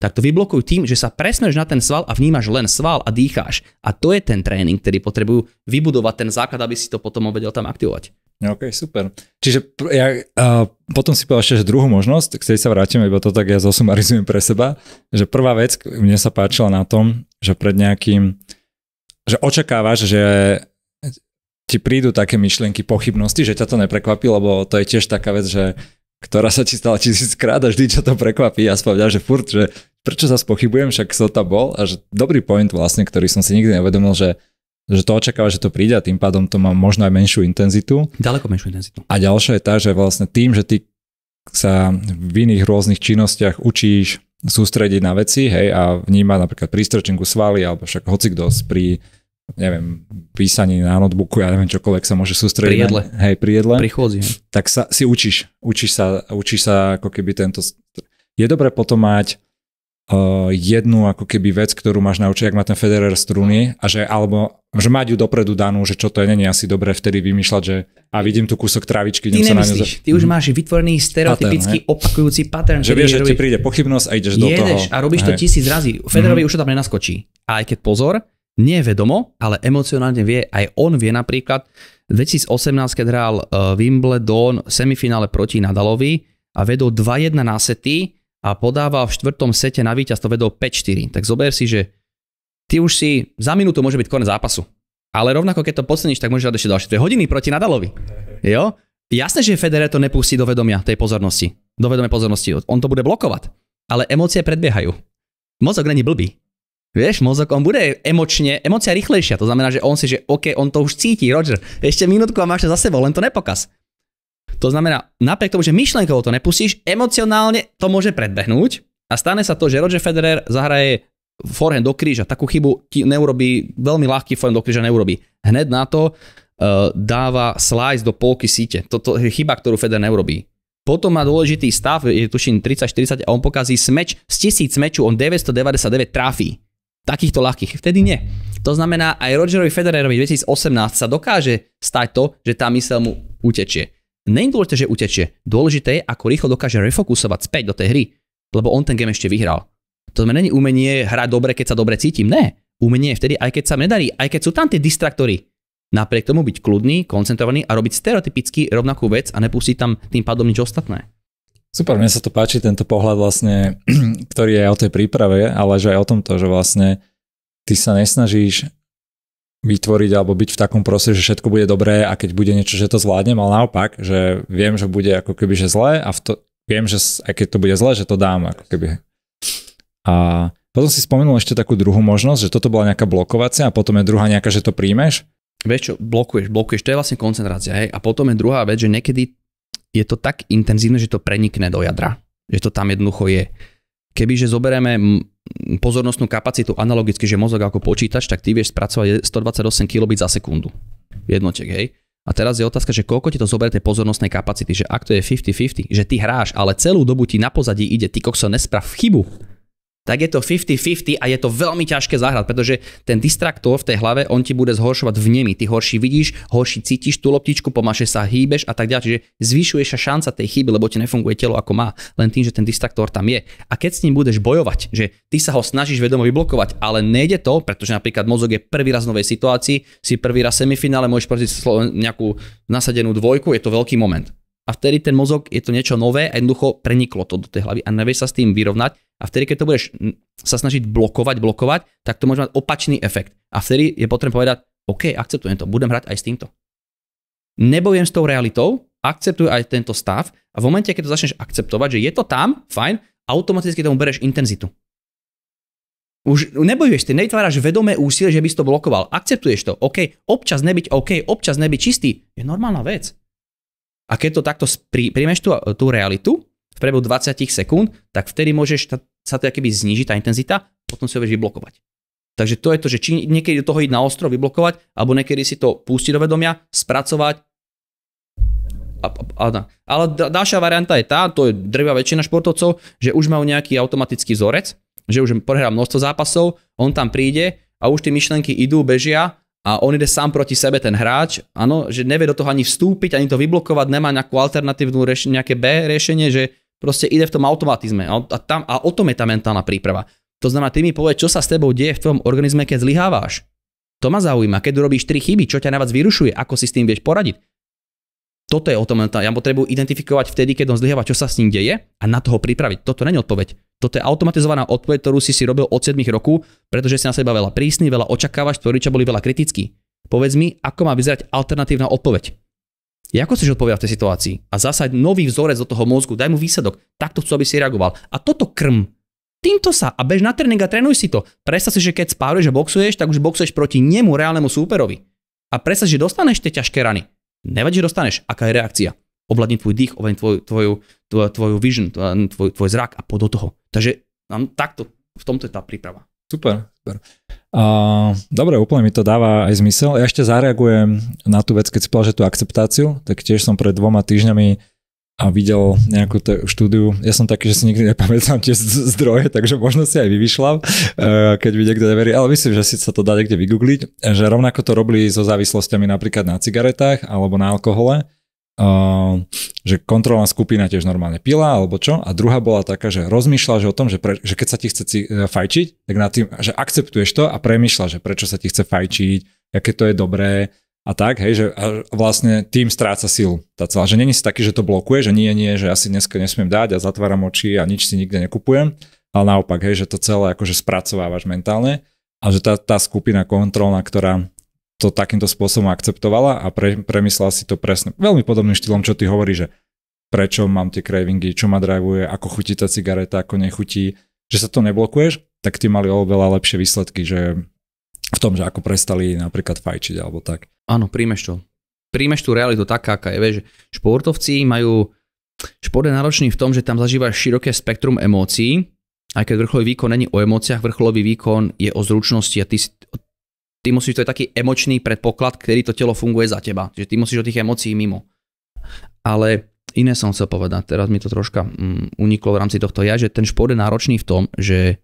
tak to vyblokujú tým, že sa presneš na ten sval a vnímaš len sval a dýcháš. A to je ten tréning, ktorý potrebujú vybudovať ten základ, aby si to potom vedel tam aktivovať. OK, super. Čiže ja, uh, potom si povedal že druhú možnosť, k sa vrátime, iba to tak ja zosumarizujem pre seba, že prvá vec, mne sa páčila na tom, že pred nejakým, že očakávaš, že ti prídu také myšlienky, pochybnosti, že ťa to neprekvapí, lebo to je tiež taká vec, že ktorá sa ti stala tisíckrát a vždy ťa to prekvapí. Ja že furt, že prečo sa pochybujem, však Sota bol a že dobrý point vlastne, ktorý som si nikdy nevedomil, že že to očakáva, že to príde a tým pádom to má možno aj menšiu intenzitu. Ďaleko menšiu intenzitu. A ďalšia je tá, že vlastne tým, že ty sa v iných rôznych činnostiach učíš sústrediť na veci, hej, a vníma napríklad pri svaly, alebo však dosť pri neviem, písaní na notebooku, ja neviem, čokoľvek sa môže sústrediť. Pri jedle. hej, pri jedle. Pri chôdzi. Tak sa, si učíš, učíš sa, učíš sa ako keby tento... Je dobre potom mať uh, jednu ako keby vec, ktorú máš naučiť, ak má ten Federer struny a že, alebo, že mať ju dopredu danú, že čo to je, není asi dobre vtedy vymýšľať, že a vidím tu kúsok trávičky, idem sa na ňu... Ty už máš vytvorený stereotypický pattern, opakujúci pattern. Že vieš, že ti príde pochybnosť a ideš do toho. a robíš hej. to tisíc razy. Federerovi mm-hmm. už to tam nenaskočí. A aj keď pozor, nie vedomo, ale emocionálne vie, aj on vie napríklad, 2018, keď hral eh, Wimbledon semifinále proti Nadalovi a vedol 2-1 na sety, a podával v štvrtom sete na víťazstvo vedol 5-4. Tak zober si, že ty už si za minútu môže byť konec zápasu. Ale rovnako keď to posledníš, tak môžeš dať ešte ďalšie 2 hodiny proti Nadalovi. Jo? Jasné, že Federer to nepustí do vedomia tej pozornosti. Do vedomia pozornosti. On to bude blokovať. Ale emócie predbiehajú. Mozog není blbý. Vieš, mozog, on bude emočne, emocia rýchlejšia. To znamená, že on si, že OK, on to už cíti, Roger. Ešte minútku a máš to za sebou, len to nepokaz. To znamená, napriek tomu, že myšlenkovo to nepustíš, emocionálne to môže predbehnúť a stane sa to, že Roger Federer zahraje forehand do kríža, takú chybu ti neurobí, veľmi ľahký forehand do kríža neurobí. Hned na to uh, dáva slice do polky síte. Toto je chyba, ktorú Federer neurobí. Potom má dôležitý stav, je tuším 30-40 a on pokazí smeč, z tisíc smečov on 999 trafí Takýchto ľahkých. Vtedy nie. To znamená, aj Rogerovi Federerovi 2018 sa dokáže stať to, že tá myseľ mu utečie. Není dôležité, že utečie. Dôležité je, ako rýchlo dokáže refokusovať späť do tej hry, lebo on ten game ešte vyhral. To znamená, není umenie hrať dobre, keď sa dobre cítim. Ne. Umenie je vtedy, aj keď sa nedarí, aj keď sú tam tie distraktory. Napriek tomu byť kľudný, koncentrovaný a robiť stereotypicky rovnakú vec a nepustiť tam tým pádom nič ostatné. Super, mne sa to páči, tento pohľad vlastne, ktorý je aj o tej príprave, ale že aj o tomto, že vlastne ty sa nesnažíš vytvoriť alebo byť v takom proste, že všetko bude dobré a keď bude niečo, že to zvládnem, ale naopak, že viem, že bude ako keby, že zlé a v to, viem, že aj keď to bude zlé, že to dám ako keby. A potom si spomenul ešte takú druhú možnosť, že toto bola nejaká blokovacia a potom je druhá nejaká, že to príjmeš. Vieš čo, blokuješ, blokuješ, to je vlastne koncentrácia. Hej? A potom je druhá vec, že niekedy je to tak intenzívne, že to prenikne do jadra. Že to tam jednoducho je kebyže zoberieme pozornostnú kapacitu analogicky, že mozog ako počítač, tak ty vieš spracovať 128 kilobit za sekundu. Jednotiek, hej? A teraz je otázka, že koľko ti to zoberie tej pozornostnej kapacity, že ak to je 50-50, že ty hráš, ale celú dobu ti na pozadí ide, ty kokso nesprav chybu, tak je to 50-50 a je to veľmi ťažké zahrať, pretože ten distraktor v tej hlave, on ti bude zhoršovať v nemi. Ty horší vidíš, horší cítiš tú loptičku, pomalšie sa hýbeš a tak ďalej. Čiže zvyšuje sa šanca tej chyby, lebo ti nefunguje telo ako má, len tým, že ten distraktor tam je. A keď s ním budeš bojovať, že ty sa ho snažíš vedomo vyblokovať, ale nejde to, pretože napríklad mozog je prvý raz v novej situácii, si prvý raz semifinále, môžeš prosiť nejakú nasadenú dvojku, je to veľký moment a vtedy ten mozog je to niečo nové a jednoducho preniklo to do tej hlavy a nevieš sa s tým vyrovnať a vtedy, keď to budeš sa snažiť blokovať, blokovať, tak to môže mať opačný efekt. A vtedy je potrebné povedať, OK, akceptujem to, budem hrať aj s týmto. Nebojem s tou realitou, akceptuj aj tento stav a v momente, keď to začneš akceptovať, že je to tam, fajn, automaticky tomu bereš intenzitu. Už nebojuješ, ty nevytváraš vedomé úsilie, že by si to blokoval. Akceptuješ to. OK, občas nebyť OK, občas nebyť čistý. Je normálna vec. A keď to takto pri, príjmeš tú, tú realitu v priebehu 20 sekúnd, tak vtedy môžeš ta, sa to keby znižiť tá intenzita, potom si ho vieš vyblokovať. Takže to je to, že či niekedy do toho ísť na ostro, vyblokovať, alebo niekedy si to pustiť do vedomia, spracovať. A, a, a, ale ďalšia varianta je tá, to je drvia väčšina športovcov, že už majú nejaký automatický vzorec, že už prehrá množstvo zápasov, on tam príde a už tie myšlenky idú, bežia a on ide sám proti sebe, ten hráč, áno, že nevie do toho ani vstúpiť, ani to vyblokovať, nemá nejakú alternatívnu, rieš- nejaké B riešenie, že proste ide v tom automatizme a, a, tam, a o tom je tá mentálna príprava. To znamená, ty mi povedz, čo sa s tebou deje v tvojom organizme, keď zlyháváš. To ma zaujíma, keď robíš tri chyby, čo ťa najviac vyrušuje, ako si s tým vieš poradiť. Toto je o tom Ja potrebujem identifikovať vtedy, keď on zlyháva, čo sa s ním deje a na toho pripraviť. Toto není odpoveď. Toto je automatizovaná odpoveď, ktorú si si robil od 7 rokov, pretože si na seba veľa prísny, veľa očakávaš, rodičia boli veľa kritickí. Povedz mi, ako má vyzerať alternatívna odpoveď. Ako chceš odpovedať v tej situácii? A zasaď nový vzorec do toho mozgu, daj mu výsledok. Takto chcú, aby si reagoval. A toto krm. Týmto sa a bež na tréning a trénuj si to. Predstav si, že keď spáruješ a boxuješ, tak už boxuješ proti nemu reálnemu súperovi. A predstav, že dostaneš tie ťažké rany. Nevadí, že dostaneš, aká je reakcia. Ovládni tvoj dých, ovládni tvoj, tvoju, tvoju, tvoju vision, tvoj, tvoj, zrak a pod do toho. Takže nám takto, v tomto je tá príprava. Super, super. Uh, dobre, úplne mi to dáva aj zmysel. Ja ešte zareagujem na tú vec, keď si povedal, že tú akceptáciu, tak tiež som pred dvoma týždňami a videl nejakú t- štúdiu. Ja som taký, že si nikdy nepamätám tie zdroje, takže možno si aj vyvyšľam, eh, keď by niekto neverí, ale myslím, že si sa to dá niekde vygoogliť, že rovnako to robili so závislosťami napríklad na cigaretách alebo na alkohole, ehm, že kontrolná skupina tiež normálne pila alebo čo a druhá bola taká, že rozmýšľa že o tom, že, pre, že keď sa ti chce eh, fajčiť, tak na tým, že akceptuješ to a premýšľa, že prečo sa ti chce fajčiť, aké to je dobré, a tak, hej, že vlastne tým stráca silu tá celá, Že není si taký, že to blokuje, že nie, nie, že asi ja dneska nesmiem dať a zatváram oči a nič si nikde nekupujem, ale naopak, hej, že to celé akože spracovávaš mentálne a že tá, tá skupina kontrolná, ktorá to takýmto spôsobom akceptovala a pre, premyslela si to presne. Veľmi podobným štýlom, čo ty hovoríš, že prečo mám tie cravingy, čo ma drivuje, ako chutí tá cigareta, ako nechutí, že sa to neblokuješ, tak ty mali oveľa lepšie výsledky, že v tom, že ako prestali napríklad fajčiť alebo tak. Áno, príjmeš to. Príjmeš tú realitu taká, aká je. Vieš, športovci majú... Šport je náročný v tom, že tam zažívaš široké spektrum emócií, aj keď vrcholový výkon není o emóciách, vrcholový výkon je o zručnosti a ty, ty musíš, to je taký emočný predpoklad, ktorý to telo funguje za teba. Čiže ty musíš od tých emócií mimo. Ale iné som chcel povedať, teraz mi to troška mm, uniklo v rámci tohto ja, že ten šport je náročný v tom, že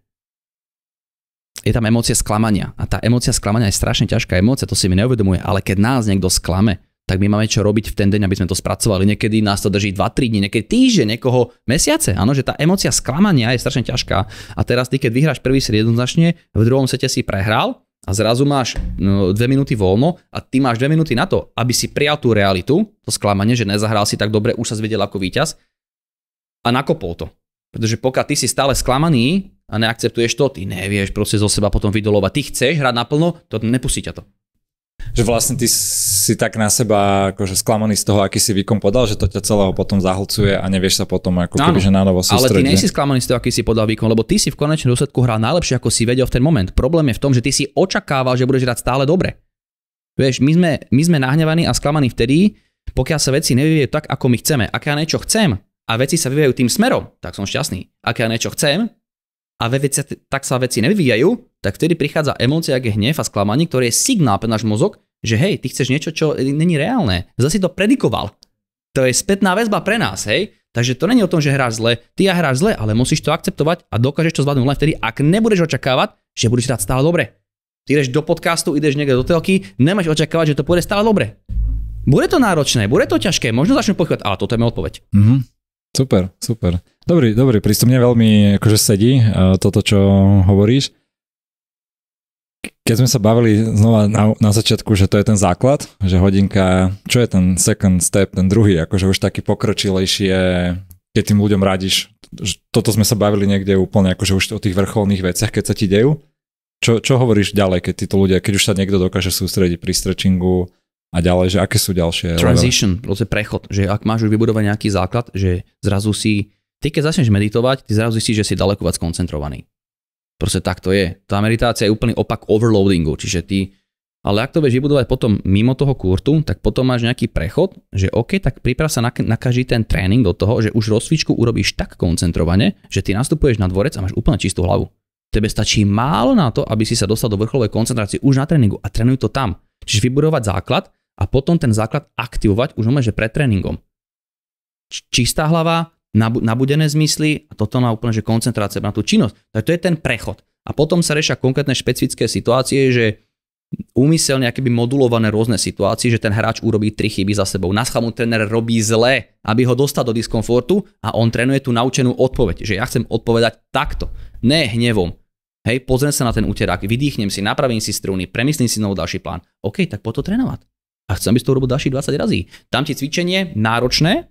je tam emócia sklamania. A tá emócia sklamania je strašne ťažká emócia, to si mi neuvedomuje, ale keď nás niekto sklame, tak my máme čo robiť v ten deň, aby sme to spracovali. Niekedy nás to drží 2-3 dní, niekedy týždeň, niekoho mesiace. Áno, že tá emocia sklamania je strašne ťažká. A teraz ty, keď vyhráš prvý set jednoznačne, v druhom sete si prehral a zrazu máš no, dve minúty voľno a ty máš dve minúty na to, aby si prijal tú realitu, to sklamanie, že nezahral si tak dobre, už sa zvedel ako víťaz a nakopol to. Pretože pokiaľ ty si stále sklamaný, a neakceptuješ to, ty nevieš proste zo seba potom vydolovať. Ty chceš hrať naplno, to nepustí ťa to. Že vlastne ty si tak na seba akože sklamaný z toho, aký si výkon podal, že to ťa celého potom zahlcuje a nevieš sa potom ako keby, že na novo sústrediť. Ale ty si sklamaný z toho, aký si podal výkon, lebo ty si v konečnom dôsledku hral najlepšie, ako si vedel v ten moment. Problém je v tom, že ty si očakával, že budeš hrať stále dobre. Vieš, my sme, my sme nahnevaní a sklamaní vtedy, pokiaľ sa veci nevyvíjajú tak, ako my chceme. Ak ja niečo chcem a veci sa vyvíjajú tým smerom, tak som šťastný. Ak ja niečo chcem a ve veci, tak sa veci nevyvíjajú, tak vtedy prichádza emócia, je hnev a sklamanie, ktoré je signál pre náš mozog, že hej, ty chceš niečo, čo není reálne. Zase si to predikoval. To je spätná väzba pre nás, hej? Takže to není o tom, že hráš zle, ty ja hráš zle, ale musíš to akceptovať a dokážeš to zvládnuť len vtedy, ak nebudeš očakávať, že budeš hrať stále dobre. Ty ideš do podcastu, ideš niekde do telky, nemáš očakávať, že to pôjde stále dobre. Bude to náročné, bude to ťažké, možno začnú pochovať, ale toto je mi odpoveď. Mm-hmm. Super, super. Dobrý, dobrý, prístup mne veľmi akože sedí e, toto, čo hovoríš. Keď sme sa bavili znova na, na začiatku, že to je ten základ, že hodinka, čo je ten second step, ten druhý, akože už taký pokročilejšie, keď tým ľuďom radiš, toto sme sa bavili niekde úplne akože už o tých vrcholných veciach, keď sa ti dejú. Čo, čo hovoríš ďalej, keď títo ľudia, keď už sa niekto dokáže sústrediť pri stretchingu a ďalej, že aké sú ďalšie? Transition, proste prechod, že ak máš už vybudovať nejaký základ, že zrazu si Ty keď začneš meditovať, ty zrazu zistíš, že si ďaleko viac koncentrovaný. Proste tak to je. Tá meditácia je úplný opak overloadingu, čiže ty ale ak to vieš vybudovať potom mimo toho kurtu, tak potom máš nejaký prechod, že OK, tak priprav sa na, na každý ten tréning do toho, že už rozcvičku urobíš tak koncentrovane, že ty nastupuješ na dvorec a máš úplne čistú hlavu. Tebe stačí málo na to, aby si sa dostal do vrcholovej koncentrácie už na tréningu a trénuj to tam. Čiže vybudovať základ a potom ten základ aktivovať už môžeš pred tréningom. Čistá hlava, nabudené zmysly a toto má úplne, že koncentrácia na tú činnosť. Takže to je ten prechod. A potom sa rešia konkrétne špecifické situácie, že úmyselne akéby modulované rôzne situácie, že ten hráč urobí tri chyby za sebou. Na schámu tréner robí zle, aby ho dostal do diskomfortu a on trénuje tú naučenú odpoveď, že ja chcem odpovedať takto, ne hnevom. Hej, pozriem sa na ten úterák, vydýchnem si, napravím si struny, premyslím si novú ďalší plán. OK, tak po to trénovať. A chcem, aby si to urobil ďalších 20 razy. Tam ti cvičenie náročné,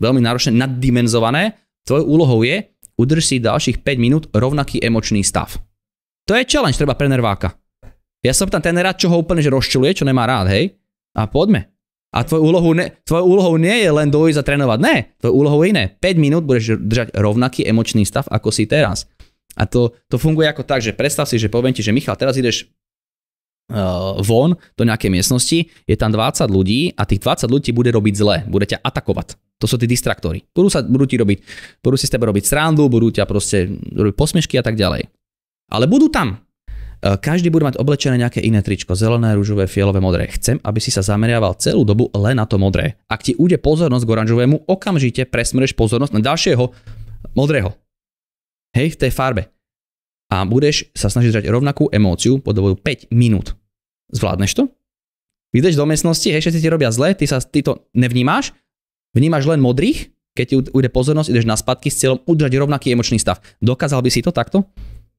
veľmi náročné, naddimenzované. Tvojou úlohou je udrž si ďalších 5 minút rovnaký emočný stav. To je challenge, treba pre nerváka. Ja som tam ten rád, čo ho úplne že rozčuluje, čo nemá rád, hej? A poďme. A tvojou úlohou, ne, tvojou úlohou nie je len dojsť a trénovať, ne, tvojou úlohou je iné. 5 minút budeš držať rovnaký emočný stav, ako si teraz. A to, to funguje ako tak, že predstav si, že poviem ti, že Michal, teraz ideš uh, von do nejakej miestnosti, je tam 20 ľudí a tých 20 ľudí ti bude robiť zle, bude ťa atakovať. To sú tí distraktory. Budú, sa, budú, ti robiť, budú si s tebou robiť srandu, budú ťa proste robiť posmešky a tak ďalej. Ale budú tam. E, každý bude mať oblečené nejaké iné tričko. Zelené, rúžové, fialové, modré. Chcem, aby si sa zameriaval celú dobu len na to modré. Ak ti ujde pozornosť k oranžovému, okamžite presmereš pozornosť na ďalšieho modrého. Hej, v tej farbe. A budeš sa snažiť zrať rovnakú emóciu po dobu 5 minút. Zvládneš to? Vydeš do miestnosti, hej, všetci ti robia zle, ty, sa, ty to nevnímáš Vnímaš len modrých, keď ti ujde pozornosť, ideš na spadky s cieľom udržať rovnaký emočný stav. Dokázal by si to takto?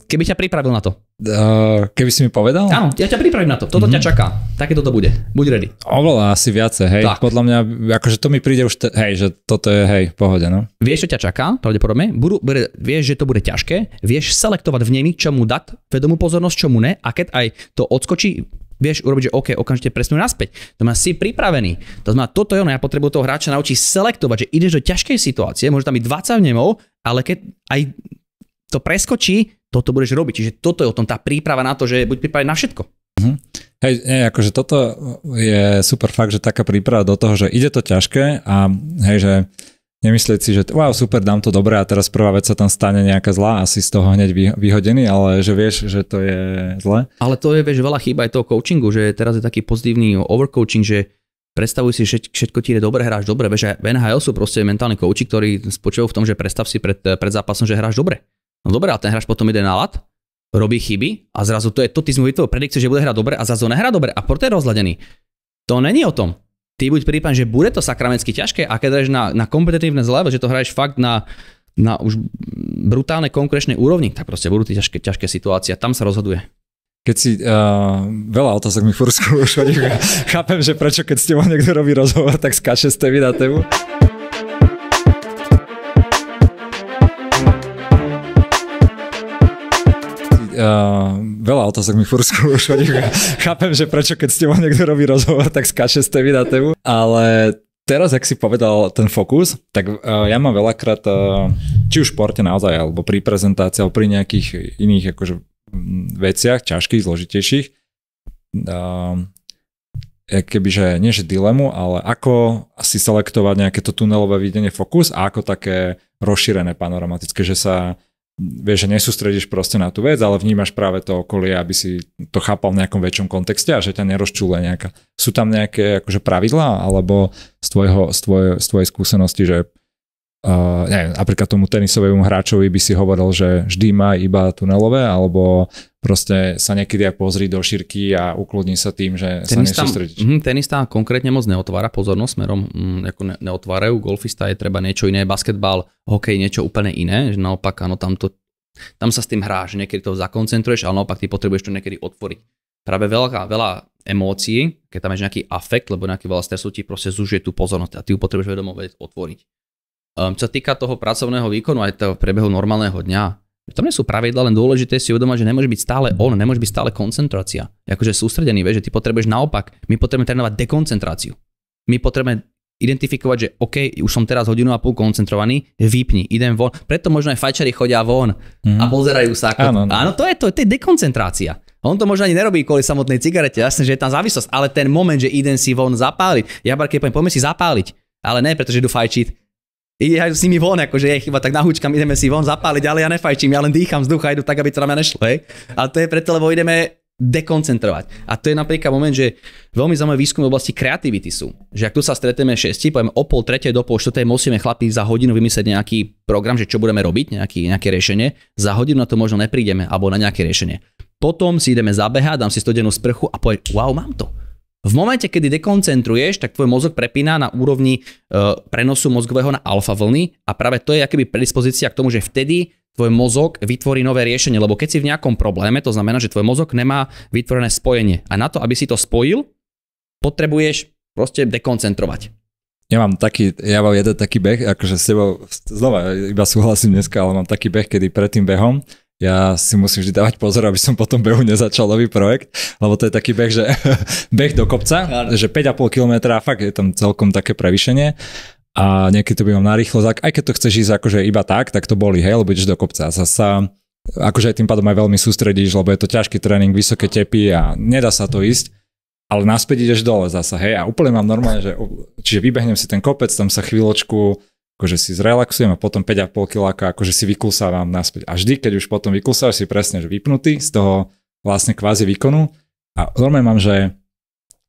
Keby ťa pripravil na to. Uh, keby si mi povedal? Áno, ja ťa pripravím na to. Toto mm-hmm. ťa mhm. čaká. Také toto bude. Buď ready. Oveľa asi viacej, hej. Tak. Podľa mňa, akože to mi príde už, te, hej, že toto je, hej, pohode, no. Vieš, čo ťa čaká, pravdepodobne. Budu, bude, vieš, že to bude ťažké. Vieš selektovať v nemi, čomu dať vedomú pozornosť, čomu ne. A keď aj to odskočí, vieš urobiť, že OK, okamžite presnú naspäť. To má si pripravený. To znamená, toto je ono, ja potrebujem toho hráča naučiť selektovať, že ideš do ťažkej situácie, môže tam byť 20 vnemov, ale keď aj to preskočí, toto budeš robiť. Čiže toto je o tom tá príprava na to, že buď pripravený na všetko. Mm-hmm. Hej, nie, akože toto je super fakt, že taká príprava do toho, že ide to ťažké a hej, že nemyslieť si, že wow, super, dám to dobre a teraz prvá vec sa tam stane nejaká zlá a si z toho hneď vyhodený, ale že vieš, že to je zle. Ale to je, vieš, veľa chýba aj toho coachingu, že teraz je taký pozitívny overcoaching, že predstavuj si, že všetko ti ide dobre, hráš dobre, vieš, v NHL sú proste mentálni coachi, ktorí spočívajú v tom, že predstav si pred, pred zápasom, že hráš dobre. No dobre, a ten hráč potom ide na lat, robí chyby a zrazu to je to, ty mu predikciu, že bude hrať dobre a zrazu nehrá dobre a proto je rozladený. To není o tom ty buď prípadne, že bude to sakramentsky ťažké a keď hraješ na, na kompetitívne zlevo, že to hraješ fakt na, na už brutálne konkurenčnej úrovni, tak proste budú tie ťažké, ťažké situácie. Tam sa rozhoduje. Keď si, uh, veľa otázok mi furt skúšali, chápem, že prečo keď s tebou niekto robí rozhovor, tak skáče z tebi na tému. Uh, veľa otázok mi furt skúšali. Chápem, že prečo keď s tebou niekto robí rozhovor, tak skáče z témy na tému, ale teraz, ak si povedal ten fokus, tak e, ja mám veľakrát, e, či už v športe naozaj, alebo pri prezentácii, alebo pri nejakých iných akože, veciach, ťažkých, zložitejších, e, že nie že dilemu, ale ako si selektovať nejaké to tunelové videnie fokus a ako také rozšírené panoramatické, že sa vieš, že nesústredíš proste na tú vec, ale vnímaš práve to okolie, aby si to chápal v nejakom väčšom kontexte a že ťa nerozčúle nejaká. Sú tam nejaké akože pravidlá alebo z, tvojho, z, tvoje, z tvojej skúsenosti, že Uh, neviem, napríklad tomu tenisovému hráčovi by si hovoril, že vždy má iba tunelové, alebo proste sa niekedy aj pozri do šírky a ukludni sa tým, že tenista, sa nesústredíš. Mm, tenista konkrétne moc neotvára pozornosť smerom, mm, ako ne, neotvárajú, golfista je treba niečo iné, basketbal, hokej niečo úplne iné, že naopak áno, tam, to, tam sa s tým hráš, niekedy to zakoncentruješ, ale naopak ty potrebuješ to niekedy otvoriť. Práve veľa, veľa emócií, keď tam je nejaký afekt, lebo nejaký veľa vlastne stresu ti proste zužuje tú pozornosť a ty ju potrebuješ vedomo otvoriť um, čo týka toho pracovného výkonu aj toho prebehu normálneho dňa, To nie sú pravidla, len dôležité si uvedomať, že nemôže byť stále on, nemôže byť stále koncentrácia. Akože sústredený, vieš, že ty potrebuješ naopak. My potrebujeme trénovať dekoncentráciu. My potrebujeme identifikovať, že OK, už som teraz hodinu a pol koncentrovaný, vypni, idem von. Preto možno aj fajčari chodia von mm. a mhm. pozerajú sa. Ako... Áno, áno, to je to, to je dekoncentrácia. On to možno ani nerobí kvôli samotnej cigarete, jasne, že je tam závislosť, ale ten moment, že idem si von zapáliť, ja bar keď poviem, poďme si zapáliť, ale ne, pretože idú fajčiť, ja s nimi von, akože je chyba tak nahúčkam, ideme si von zapáliť, ale ja nefajčím, ja len dýcham vzduch a idú tak, aby to na mňa nešlo. Hej. A to je preto, lebo ideme dekoncentrovať. A to je napríklad moment, že veľmi zaujímavé výskum v oblasti kreativity sú. Že ak tu sa stretneme 6, poviem o pol tretie do pol štotej, musíme chlapi za hodinu vymyslieť nejaký program, že čo budeme robiť, nejaký, nejaké riešenie. Za hodinu na to možno neprídeme alebo na nejaké riešenie. Potom si ideme zabehať, dám si stodenú sprchu a poviem, wow, mám to. V momente, kedy dekoncentruješ, tak tvoj mozog prepína na úrovni e, prenosu mozgového na alfa vlny a práve to je akéby predispozícia k tomu, že vtedy tvoj mozog vytvorí nové riešenie, lebo keď si v nejakom probléme, to znamená, že tvoj mozog nemá vytvorené spojenie. A na to, aby si to spojil, potrebuješ proste dekoncentrovať. Ja mám taký, ja mám jeden taký beh, akože s tebou, znova, iba súhlasím dneska, ale mám taký beh, kedy pred tým behom ja si musím vždy dávať pozor, aby som potom behu nezačal nový projekt, lebo to je taký beh, že beh do kopca, že 5,5 km, fakt je tam celkom také prevýšenie a niekedy to by mám narýchlo, aj keď to chceš ísť akože iba tak, tak to boli, hej, lebo ideš do kopca a zasa akože aj tým pádom aj veľmi sústredíš, lebo je to ťažký tréning, vysoké tepy a nedá sa to ísť, ale naspäť ideš dole zasa, hej, a úplne mám normálne, že čiže vybehnem si ten kopec, tam sa chvíľočku akože si zrelaxujem a potom 5,5 kg akože si vyklusávam naspäť. A vždy, keď už potom vyklusáš, si presne že vypnutý z toho vlastne kvázi výkonu a normálne mám, že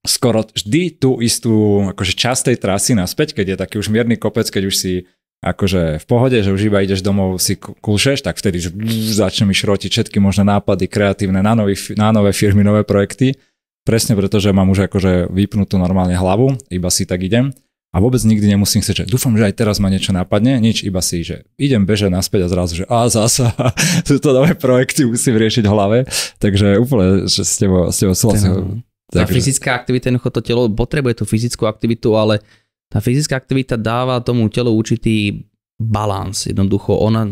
skoro vždy tú istú akože časť tej trasy naspäť, keď je taký už mierny kopec, keď už si akože v pohode, že už iba ideš domov, si kulšeš, tak vtedy začne mi šrotiť všetky možné nápady kreatívne na, nový, na nové firmy, nové projekty. Presne preto, že mám už akože vypnutú normálne hlavu, iba si tak idem. A vôbec nikdy nemusím chcieť, že dúfam, že aj teraz ma niečo napadne, nič, iba si, že idem bežať naspäť a zrazu, že a zasa, sú to nové projekty, musím riešiť v hlave. Takže úplne, že s tebou, s tebou Ten, Tá fyzická aktivita, jednoducho to telo potrebuje tú fyzickú aktivitu, ale tá fyzická aktivita dáva tomu telu určitý balans. Jednoducho ona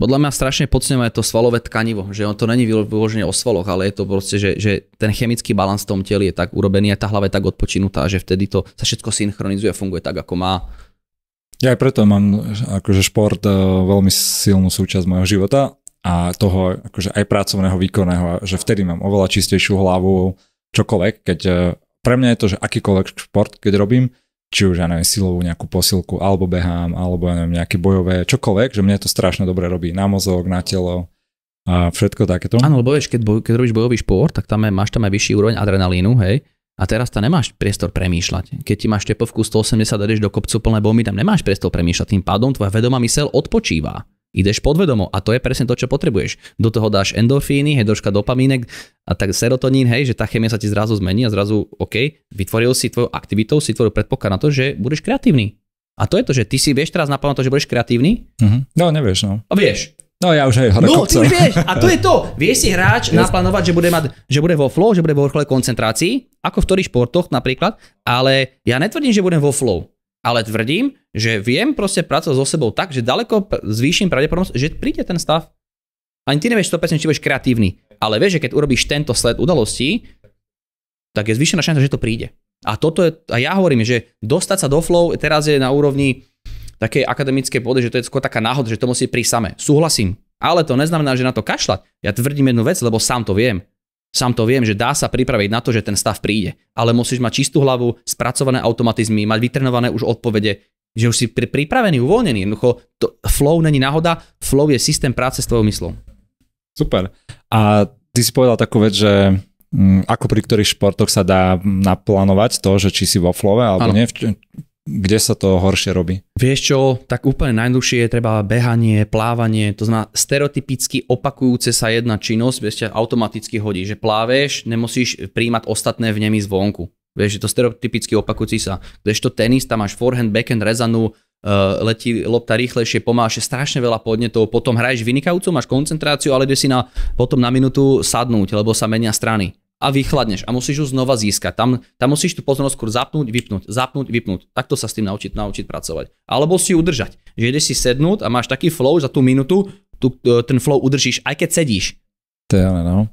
podľa mňa strašne podceňujeme to svalové tkanivo, že on to není vyložené o svaloch, ale je to proste, že, že ten chemický balans v tom teli je tak urobený a tá hlava je tak odpočinutá, že vtedy to sa všetko synchronizuje a funguje tak, ako má. Ja aj preto mám akože šport e, veľmi silnú súčasť môjho života a toho akože aj pracovného, výkonného, že vtedy mám oveľa čistejšiu hlavu, čokoľvek, keď e, pre mňa je to, že akýkoľvek šport, keď robím, či už ja neviem, silovú nejakú posilku, alebo behám, alebo ja neviem, nejaké bojové, čokoľvek, že mne to strašne dobre robí na mozog, na telo a všetko takéto. Áno, lebo vieš, keď, boj, keď robíš bojový šport, tak tam je, máš tam aj vyšší úroveň adrenalínu, hej, a teraz tam nemáš priestor premýšľať. Keď ti máš tepovku 180 a ideš do kopcu plné bomby, tam nemáš priestor premýšľať. Tým pádom tvoja vedomá mysel odpočíva. Ideš podvedomo a to je presne to, čo potrebuješ. Do toho dáš endorfíny, hej, troška dopamínek a tak serotonín, hej, že tá chemia sa ti zrazu zmení a zrazu, OK, vytvoril si tvojou aktivitou, si tvoril predpoklad na to, že budeš kreatívny. A to je to, že ty si vieš teraz napadnúť to, že budeš kreatívny? Uh-huh. No, nevieš, no. A vieš. No ja už aj hore No, ty už vieš. A to je to. Vieš si hráč yes. naplánovať, že bude, mať, že bude vo flow, že bude vo vrchole koncentrácii, ako v ktorých športoch napríklad, ale ja netvrdím, že budem vo flow ale tvrdím, že viem proste pracovať so sebou tak, že daleko zvýšim pravdepodobnosť, že príde ten stav. Ani ty nevieš 100% či budeš kreatívny, ale vieš, že keď urobíš tento sled udalostí, tak je zvýšená šanca, že to príde. A toto je, a ja hovorím, že dostať sa do flow teraz je na úrovni takej akademickej pôdy, že to je skôr taká náhoda, že to musí prísť samé. Súhlasím, ale to neznamená, že na to kašľať. Ja tvrdím jednu vec, lebo sám to viem. Sám to viem, že dá sa pripraviť na to, že ten stav príde, ale musíš mať čistú hlavu, spracované automatizmy, mať vytrenované už odpovede, že už si pri, pripravený, uvoľnený. Jednoducho, to, flow není náhoda, flow je systém práce s tvojou myslou. Super. A ty si povedal takú vec, že mm, ako pri ktorých športoch sa dá mm, naplánovať to, že či si vo flove alebo ano. nie kde sa to horšie robí? Vieš čo, tak úplne najdlhšie je treba behanie, plávanie, to znamená stereotypicky opakujúce sa jedna činnosť, vieš, automaticky hodí, že pláveš, nemusíš príjmať ostatné vnemy zvonku. Vieš, je to stereotypicky opakujúci sa. Kdežto tenis, tam máš forehand, backhand, rezanú, eh, letí lopta rýchlejšie, pomalšie, strašne veľa podnetov, potom hráš vynikajúco, máš koncentráciu, ale ide si na, potom na minútu sadnúť, lebo sa menia strany a vychladneš a musíš ju znova získať. Tam, tam musíš tú pozornosť skôr zapnúť, vypnúť, zapnúť, vypnúť. Takto sa s tým naučiť, naučiť pracovať. Alebo si ju udržať. Že ideš si sednúť a máš taký flow za tú minútu, tú, e, ten flow udržíš, aj keď sedíš. To je ale no.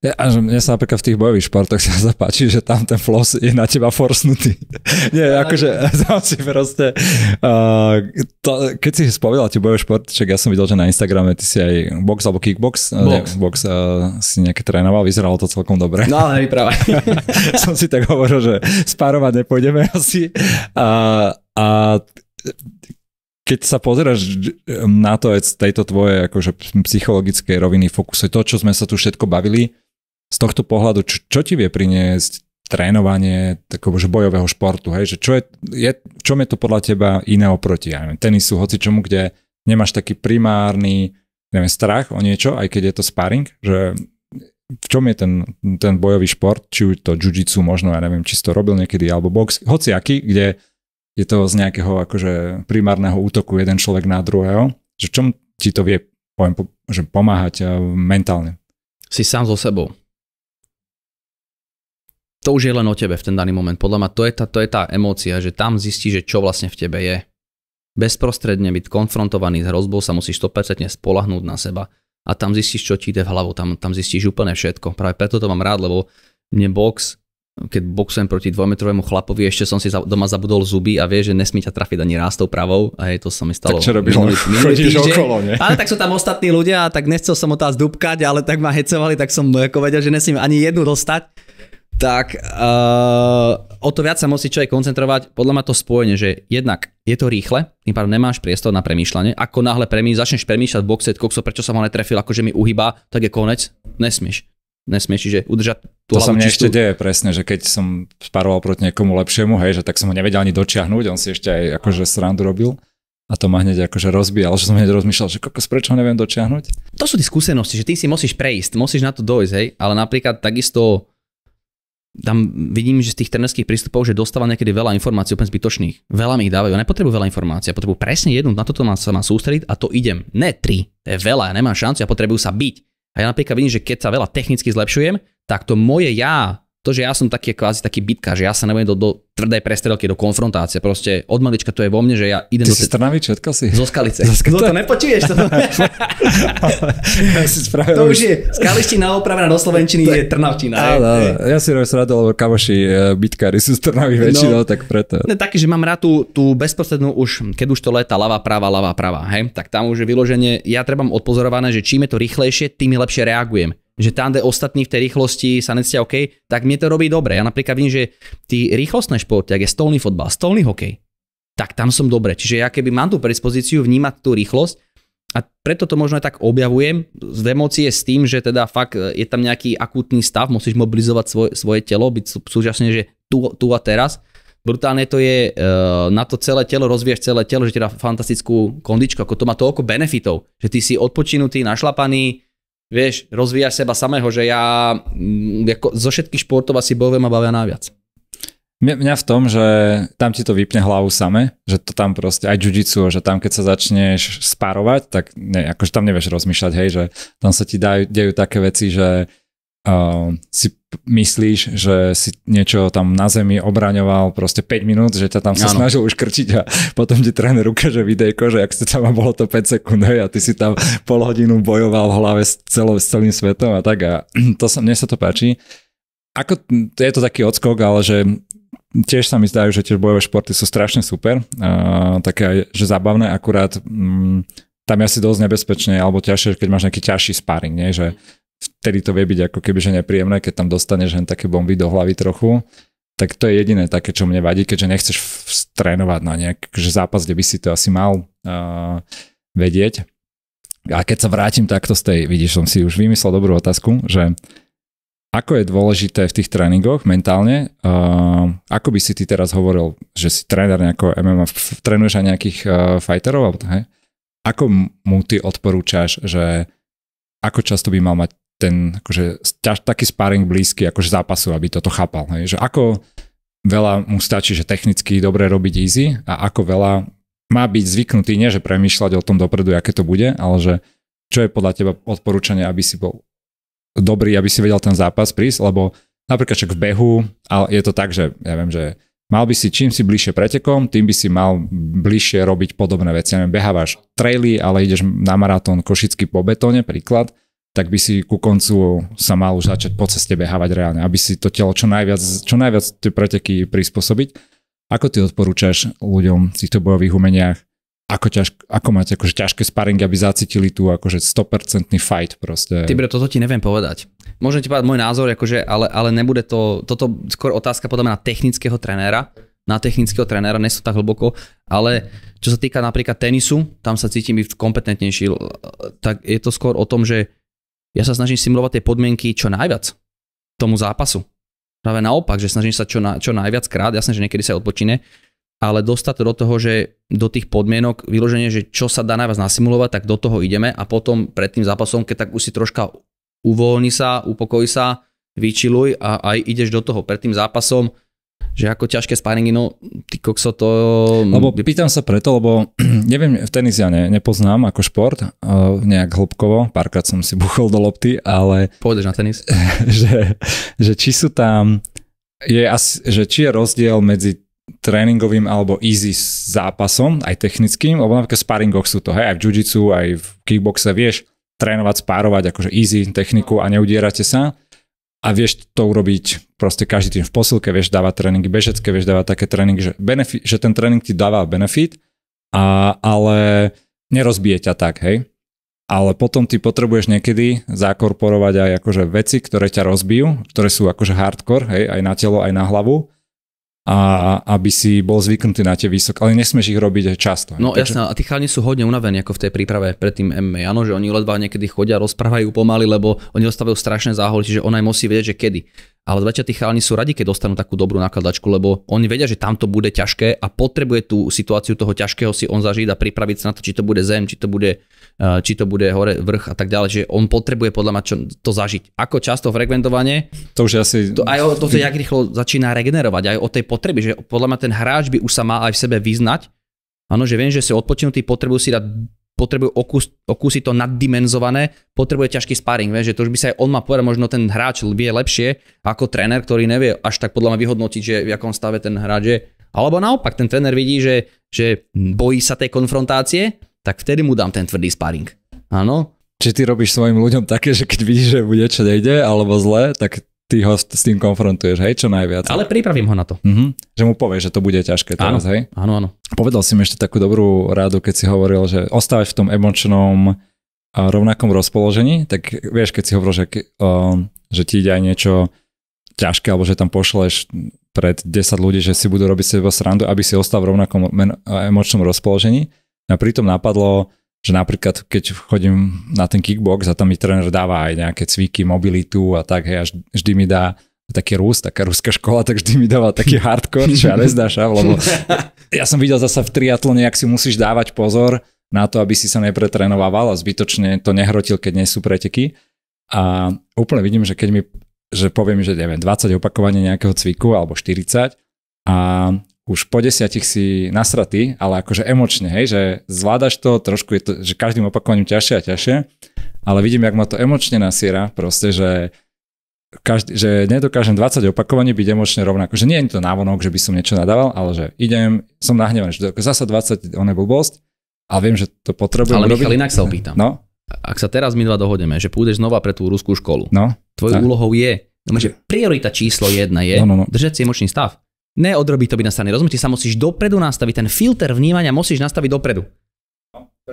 Ja, a že mne sa napríklad v tých bojových športoch sa zapáči, že tam ten floss je na teba forsnutý. Nie, akože tam si proste... Uh, to, keď si spovedal tie bojové športy, čak ja som videl, že na Instagrame ty si aj box alebo kickbox, eh, box. Ne, box uh, si nejaké trénoval, vyzeralo to celkom dobre. No, ale práve. som si tak hovoril, že spárovať nepôjdeme asi. A, a keď sa pozeráš na to aj z tejto tvojej akože psychologickej roviny fokusu, to, čo sme sa tu všetko bavili, z tohto pohľadu, čo, čo ti vie priniesť trénovanie takého že bojového športu, hej? Že čo je, je, čom je to podľa teba iné oproti ja neviem, tenisu, hoci čomu, kde nemáš taký primárny neviem, strach o niečo, aj keď je to sparring, že v čom je ten, ten bojový šport, či už to jiu-jitsu možno, ja neviem, či si to robil niekedy, alebo box, hoci aký, kde je to z nejakého akože primárneho útoku jeden človek na druhého, že čom ti to vie poviem, že pomáhať eh, mentálne? Si sám so sebou to už je len o tebe v ten daný moment. Podľa ma to je tá, to je tá emócia, že tam zistíš, že čo vlastne v tebe je. Bezprostredne byť konfrontovaný s hrozbou sa musíš 100% spolahnúť na seba a tam zistíš, čo ti ide v hlavu, tam, tam zistíš úplne všetko. Práve preto to mám rád, lebo mne box, keď boxujem proti dvojmetrovému chlapovi, ešte som si doma zabudol zuby a vie, že nesmí ťa trafiť ani rástou pravou a je to sa mi stalo. Tak čo robíš? Minulý, minulý týždeň, okolo, nie? Ale tak sú tam ostatní ľudia a tak nechcel som ho tá zdúbkať, ale tak ma hecovali, tak som no, ako vedel, že nesmím ani jednu dostať tak uh, o to viac sa musí človek koncentrovať. Podľa ma to spojenie, že jednak je to rýchle, tým pádom nemáš priestor na premýšľanie. Ako náhle premý, začneš premýšľať v boxe, kokso, prečo som ho netrefil, akože mi uhýba, tak je konec. Nesmieš. Nesmieš, že udržať tú To sa mne ešte deje presne, že keď som sparoval proti niekomu lepšiemu, hej, že tak som ho nevedel ani dočiahnuť, on si ešte aj akože srandu robil. A to ma hneď akože rozbíjal, že som hneď rozmýšľal, že kokos, prečo ho neviem dočiahnuť? To sú tie skúsenosti, že ty si musíš prejsť, musíš na to dojsť, hej, ale napríklad takisto tam vidím, že z tých trenerských prístupov, že dostáva niekedy veľa informácií úplne zbytočných. Veľa mi ich dávajú. Ja nepotrebujú veľa informácií. Ja potrebujú presne jednu, na toto má, sa má sústrediť a to idem. Ne tri. To je veľa, ja nemám šancu, ja potrebujú sa byť. A ja napríklad vidím, že keď sa veľa technicky zlepšujem, tak to moje ja to, že ja som taký kvázi taký bitka, že ja sa nebudem do, do tvrdej prestrelky, do konfrontácie. Proste od malička to je vo mne, že ja idem Ty do... Ty si strnavič, odkiaľ si? Zo skalice. Zo skalice. No to nepočuješ. To, ja si to už je skaliština opravená do slovenčiny je Trnavčina. Áno, Ja si robím rado, lebo kamoši e, bitkári sú strnaví no. väčšinou, no, tak preto. Ne, taký, že mám rád tú, tú bezprostrednú už, keď už to leta lava práva, lava práva, hej? Tak tam už je vyloženie, ja trebám odpozorované, že čím je to rýchlejšie, tým lepšie reagujem že tam, kde ostatní v tej rýchlosti sa necítia OK, tak mne to robí dobre. Ja napríklad vím, že tí rýchlostné športy, ak je stolný fotbal, stolný hokej, tak tam som dobre. Čiže ja keby mám tú predispozíciu vnímať tú rýchlosť, a preto to možno aj tak objavujem z emócie s tým, že teda fakt e, je tam nejaký akútny stav, musíš mobilizovať svoje, svoje telo, byť súčasne, že tu, tu a teraz. Brutálne to je e, na to celé telo, rozvieš celé telo, že teda fantastickú kondičku, ako to má toľko benefitov, že ty si odpočinutý, našlapaný, vieš, rozvíjaš seba samého, že ja mm, ako zo všetkých športov asi bojové ma bavia najviac. Mňa v tom, že tam ti to vypne hlavu same, že to tam proste, aj jiu že tam keď sa začneš spárovať, tak ne, akože tam nevieš rozmýšľať, hej, že tam sa ti dajú, dejú také veci, že uh, si myslíš, že si niečo tam na zemi obraňoval proste 5 minút, že ťa tam sa ano. snažil už krčiť a potom ti tréner ukáže videjko, že ak ste tam a bolo to 5 sekúnd a ty si tam pol hodinu bojoval v hlave s, celou, s celým svetom a tak a to sa, mne sa to páči. Ako, je to taký odskok, ale že tiež sa mi zdajú, že tiež bojové športy sú strašne super, uh, také aj, že zabavné, akurát um, tam je asi dosť nebezpečné alebo ťažšie, keď máš nejaký ťažší sparing, nie? že vtedy to vie byť ako keby že nepríjemné, keď tam dostaneš len také bomby do hlavy trochu, tak to je jediné také, čo mne vadí, keďže nechceš trénovať na nejak že zápas, kde by si to asi mal uh, vedieť. A keď sa vrátim takto z tej, vidíš, som si už vymyslel dobrú otázku, že ako je dôležité v tých tréningoch mentálne, uh, ako by si ty teraz hovoril, že si tréner nejako MMA, trénuješ aj nejakých uh, fighterov, alebo to, hej? ako mu ty odporúčaš, že ako často by mal mať ten akože, ťaž, taký sparing blízky akože zápasu, aby toto chápal. Hej? Že ako veľa mu stačí, že technicky dobre robiť easy a ako veľa má byť zvyknutý, nie že premýšľať o tom dopredu, aké to bude, ale že čo je podľa teba odporúčanie, aby si bol dobrý, aby si vedel ten zápas prísť, lebo napríklad však v behu, ale je to tak, že ja viem, že mal by si čím si bližšie pretekom, tým by si mal bližšie robiť podobné veci. Ja neviem, behávaš traily, ale ideš na maratón Košický po betóne, príklad, tak by si ku koncu sa mal už začať po ceste behávať reálne, aby si to telo čo najviac, čo najviac tie preteky prispôsobiť. Ako ty odporúčaš ľuďom v týchto bojových umeniach, ako, ťaž, ako máte akože ťažké sparingy, aby zacítili tú akože 100% fight proste. bre, toto ti neviem povedať. Môžem ti povedať môj názor, akože, ale, ale nebude to, toto skôr otázka podľa na technického trenéra, na technického trénera, nie sú tak hlboko, ale čo sa týka napríklad tenisu, tam sa cítim byť kompetentnejší, tak je to skôr o tom, že ja sa snažím simulovať tie podmienky čo najviac tomu zápasu. Práve naopak, že snažím sa čo, na, čo najviac krát, jasne, že niekedy sa odpočíne, ale dostať to do toho, že do tých podmienok vyloženie, že čo sa dá najviac nasimulovať, tak do toho ideme a potom pred tým zápasom, keď tak už si troška uvoľni sa, upokoj sa, vyčiluj a aj ideš do toho pred tým zápasom, že ako ťažké sparingy, no ty kokso to... Mm, lebo pýtam sa preto, lebo neviem, v tenis ja ne, nepoznám ako šport, eh, nejak hĺbkovo, párkrát som si buchol do lopty, ale... Pôjdeš na tenis. že, že či sú tam... Je asi, že či je rozdiel medzi tréningovým alebo easy zápasom, aj technickým, lebo napríklad v sparingoch sú to, hej, aj v jujitsu, aj v kickboxe, vieš, trénovať, spárovať, akože easy techniku a neudierate sa a vieš to urobiť proste každý tým v posilke, vieš dávať tréningy bežecké, vieš dávať také tréningy, že, benefit, že ten tréning ti dáva benefit, a, ale nerozbije ťa tak, hej. Ale potom ty potrebuješ niekedy zakorporovať aj akože veci, ktoré ťa rozbijú, ktoré sú akože hardcore, hej, aj na telo, aj na hlavu a aby si bol zvyknutý na tie vysoké, ale nesmieš ich robiť často. No takže... jasné, a tí chalani sú hodne unavení ako v tej príprave pred tým MMA, áno, že oni ledva niekedy chodia, rozprávajú pomaly, lebo oni dostávajú strašné záholy, čiže ona aj musí vedieť, že kedy ale zväčša tí chalani sú radi, keď dostanú takú dobrú nakladačku, lebo oni vedia, že tamto bude ťažké a potrebuje tú situáciu toho ťažkého si on zažiť a pripraviť sa na to, či to bude zem, či to bude, e, či to bude hore, vrch a tak ďalej, že on potrebuje podľa mňa čo, to zažiť. Ako často frekventovanie, to už asi... To, aj o to, to, jak rýchlo začína regenerovať, aj o tej potreby, že podľa mňa ten hráč by už sa mal aj v sebe vyznať, Áno, že viem, že si odpočinutý, potrebujú si dať potrebujú okus, to naddimenzované, potrebuje ťažký sparing, vieš, že to už by sa aj on má povedať, možno ten hráč vie lepšie ako tréner, ktorý nevie až tak podľa mňa vyhodnotiť, že v akom stave ten hráč je. Alebo naopak, ten tréner vidí, že, že bojí sa tej konfrontácie, tak vtedy mu dám ten tvrdý sparing. Áno? Či ty robíš svojim ľuďom také, že keď vidíš, že bude niečo nejde alebo zle, tak ty ho s tým konfrontuješ, hej, čo najviac. Ale pripravím ho na to. Uh-huh. Že mu povieš, že to bude ťažké teraz, áno, hej? Áno, áno. Povedal si mi ešte takú dobrú rádu, keď si hovoril, že ostávať v tom emočnom a rovnakom rozpoložení, tak vieš, keď si hovoril, že, že ti ide aj niečo ťažké, alebo že tam pošleš pred 10 ľudí, že si budú robiť seba srandu, aby si ostal v rovnakom emočnom rozpoložení. A pritom napadlo, že napríklad keď chodím na ten kickbox a tam mi tréner dáva aj nejaké cviky, mobilitu a tak, hej, a vždy mi dá taký rúst, taká ruská škola, tak vždy mi dáva taký hardcore, čo ja nezdášam, lebo ja som videl zasa v triatlone, ak si musíš dávať pozor na to, aby si sa nepretrenovával a zbytočne to nehrotil, keď nie sú preteky. A úplne vidím, že keď mi že poviem, že neviem, 20 opakovanie nejakého cviku alebo 40 a už po desiatich si nasratý, ale akože emočne, hej, že zvládaš to, trošku je to, že každým opakovaním ťažšie a ťažšie, ale vidím, jak ma to emočne nasiera, proste, že každý, že nedokážem 20 opakovaní byť emočne rovnako. Že nie je to návonok, že by som niečo nadával, ale že idem, som nahnevaný, že zasa 20, on je blbosť, a viem, že to potrebujem Ale Michal, inak sa opýtam. No? Ak sa teraz my dva dohodneme, že pôjdeš znova pre tú ruskú školu, no? tvojou úlohou je, no, že priorita číslo jedna je no, no, no. držať si emočný stav. Neodrobí to by na nastavené. Rozumiete, sa musíš dopredu nastaviť, ten filter vnímania musíš nastaviť dopredu.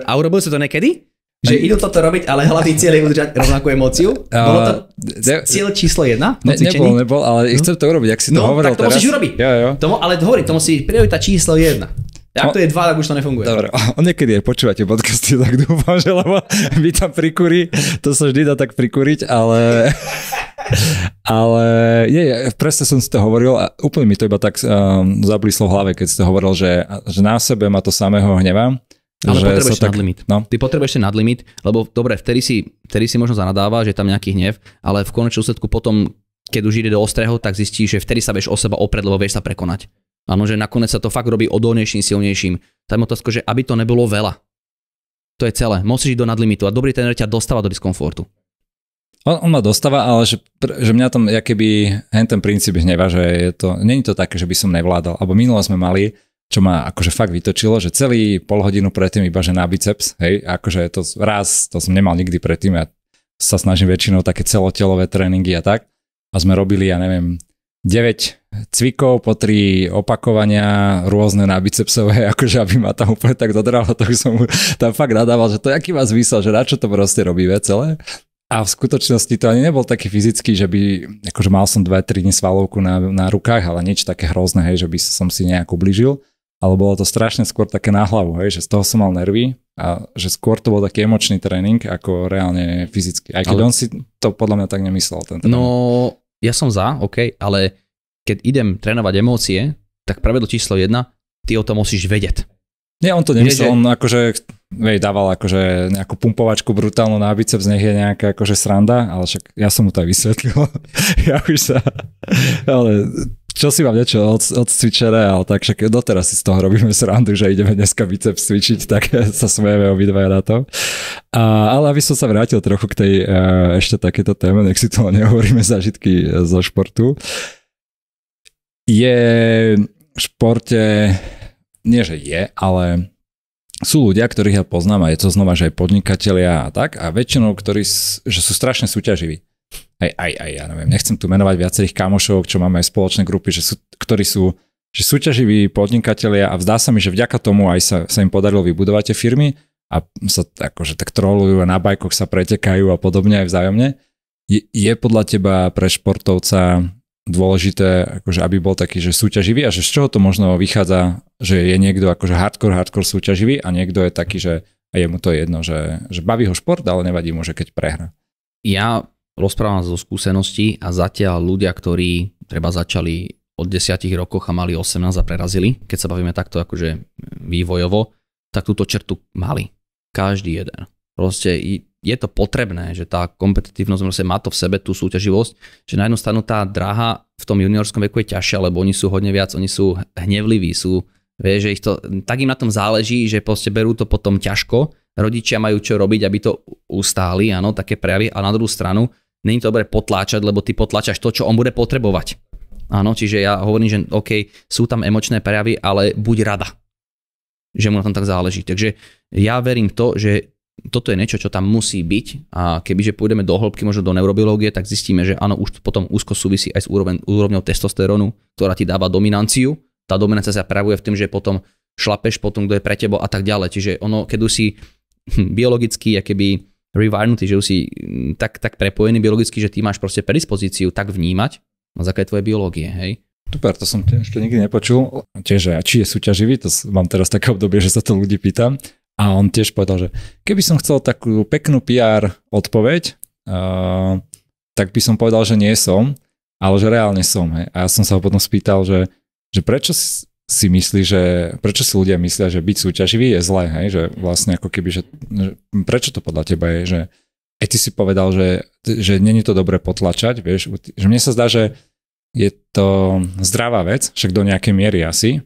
A urobil si to niekedy? Že idú toto robiť, ale hlavný cieľ je udržať rovnakú emóciu? Bolo to cieľ číslo jedna? Ne, nebol, nebol, ale no? chcem to urobiť, ak si to no, hovoril tak to teraz. musíš urobiť. Jo, jo. Tomu, ale hovorí, to musí priorita číslo jedna. Ak no. to je dva, tak už to nefunguje. Dobre, on niekedy aj počúvate podcasty, tak dúfam, že lebo vy tam prikúri, to sa vždy dá tak prikúriť, ale... Ale nie, presne som si to hovoril a úplne mi to iba tak um, ehm, zablíslo v hlave, keď si to hovoril, že, že na sebe ma to samého hneva. Ale že potrebuješ tak... nadlimit. No. Ty potrebuješ ešte nadlimit, lebo dobre, vtedy si, vtedy si možno zanadáva, že je tam nejaký hnev, ale v konečnom úsledku potom, keď už ide do ostrého, tak zistíš, že vtedy sa vieš o seba opred lebo vieš sa prekonať. Áno, že nakoniec sa to fakt robí odolnejším, silnejším. Tá je otázka, že aby to nebolo veľa. To je celé. Musíš ísť do nadlimitu a dobrý tréner ťa dostáva do diskomfortu. On, on ma dostáva, ale že, že mňa tam, ja keby, hen ten princíp hneva, že je to, není to také, že by som nevládal. Abo minulo sme mali, čo ma akože fakt vytočilo, že celý pol hodinu predtým iba, že na biceps, hej, akože to raz, to som nemal nikdy predtým, ja sa snažím väčšinou také celotelové tréningy a tak. A sme robili, ja neviem, 9 cvikov po 3 opakovania rôzne na bicepsové, akože aby ma tam úplne tak dodralo, tak som mu tam fakt nadával, že to aký má zmysel, že na čo to proste robíme celé. A v skutočnosti to ani nebol taký fyzický, že by, akože mal som 2-3 dní svalovku na, na rukách, ale nič také hrozné, hej, že by som si nejak ubližil, ale bolo to strašne skôr také na hlavu, hej, že z toho som mal nervy a že skôr to bol taký emočný tréning ako reálne fyzický. Aj keď ale... on si to podľa mňa tak nemyslel. Ten no, ja som za, OK, ale keď idem trénovať emócie, tak pravidlo číslo 1, ty o tom musíš vedieť. Nie, on to nemyslel, on akože vej, dával akože nejakú pumpovačku brutálnu na biceps, nech je nejaká akože sranda, ale však ja som mu to aj vysvetlil. ja už sa... Ale čo si vám niečo od, od cvičera, ale tak však doteraz si z toho robíme srandu, že ideme dneska biceps cvičiť, tak sa smejeme obidva na to. A, ale aby som sa vrátil trochu k tej e, ešte takéto téme, nech si to nehovoríme zážitky zo športu. Je v športe nie že je, ale sú ľudia, ktorých ja poznám a je to znova, že aj podnikatelia a tak a väčšinou, ktorí že sú strašne súťaživí. Aj, aj, aj, ja neviem, nechcem tu menovať viacerých kamošov, čo máme aj spoločné grupy, že sú, ktorí sú že súťaživí podnikatelia a vzdá sa mi, že vďaka tomu aj sa, sa im podarilo vybudovať tie firmy a sa akože tak trolujú a na bajkoch sa pretekajú a podobne aj vzájomne. Je, je podľa teba pre športovca dôležité, akože aby bol taký, že súťaživý a že z čoho to možno vychádza, že je niekto akože hardcore, hardcore súťaživý a niekto je taký, že a je mu to jedno, že, že baví ho šport, ale nevadí mu, že keď prehra. Ja rozprávam zo skúsenosti a zatiaľ ľudia, ktorí treba začali od 10 rokoch a mali 18 a prerazili, keď sa bavíme takto akože vývojovo, tak túto čertu mali. Každý jeden proste je to potrebné, že tá kompetitívnosť proste má to v sebe, tú súťaživosť, že na jednu stranu tá dráha v tom juniorskom veku je ťažšia, lebo oni sú hodne viac, oni sú hnevliví, sú, vie, že ich to, tak im na tom záleží, že proste berú to potom ťažko, rodičia majú čo robiť, aby to ustáli, áno, také prejavy, a na druhú stranu není to dobre potláčať, lebo ty potláčaš to, čo on bude potrebovať. Áno, čiže ja hovorím, že OK, sú tam emočné prejavy, ale buď rada, že mu na tom tak záleží. Takže ja verím to, že toto je niečo, čo tam musí byť a kebyže pôjdeme do hĺbky, možno do neurobiológie, tak zistíme, že áno, už potom úzko súvisí aj s úroveň, úrovňou testosterónu, ktorá ti dáva dominanciu. Tá dominancia sa pravuje v tom, že potom šlapeš potom, kto je pre tebo a tak ďalej. Čiže ono, keď už si biologicky, keby rewirenutý, že už si mm, tak, tak prepojený biologicky, že ty máš proste predispozíciu tak vnímať na základe tvojej biológie, hej? Super, to som ešte nikdy nepočul. Tiež, či je súťaživý, to mám teraz také obdobie, že sa to ľudí pýtam. A on tiež povedal, že keby som chcel takú peknú PR odpoveď, uh, tak by som povedal, že nie som, ale že reálne som. He. A ja som sa ho potom spýtal, že, že prečo si myslí, že prečo si ľudia myslia, že byť súťaživý je zlé, hej? že vlastne ako keby, že, že prečo to podľa teba je, že aj e, ty si povedal, že, že není to dobre potlačať, vieš, že mne sa zdá, že je to zdravá vec, však do nejakej miery asi,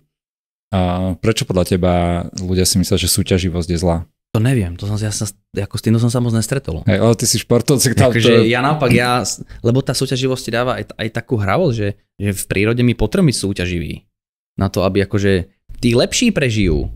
a prečo podľa teba ľudia si myslia, že súťaživosť je zlá? To neviem, to som, ja sa, ako s tým som sa moc nestretol. Hey, ale ty si športovci. Tam Takže to... ja naopak, ja, lebo tá súťaživosť dáva aj, aj takú hravosť, že, že v prírode mi potrebujeme súťaživí na to, aby akože tí lepší prežijú.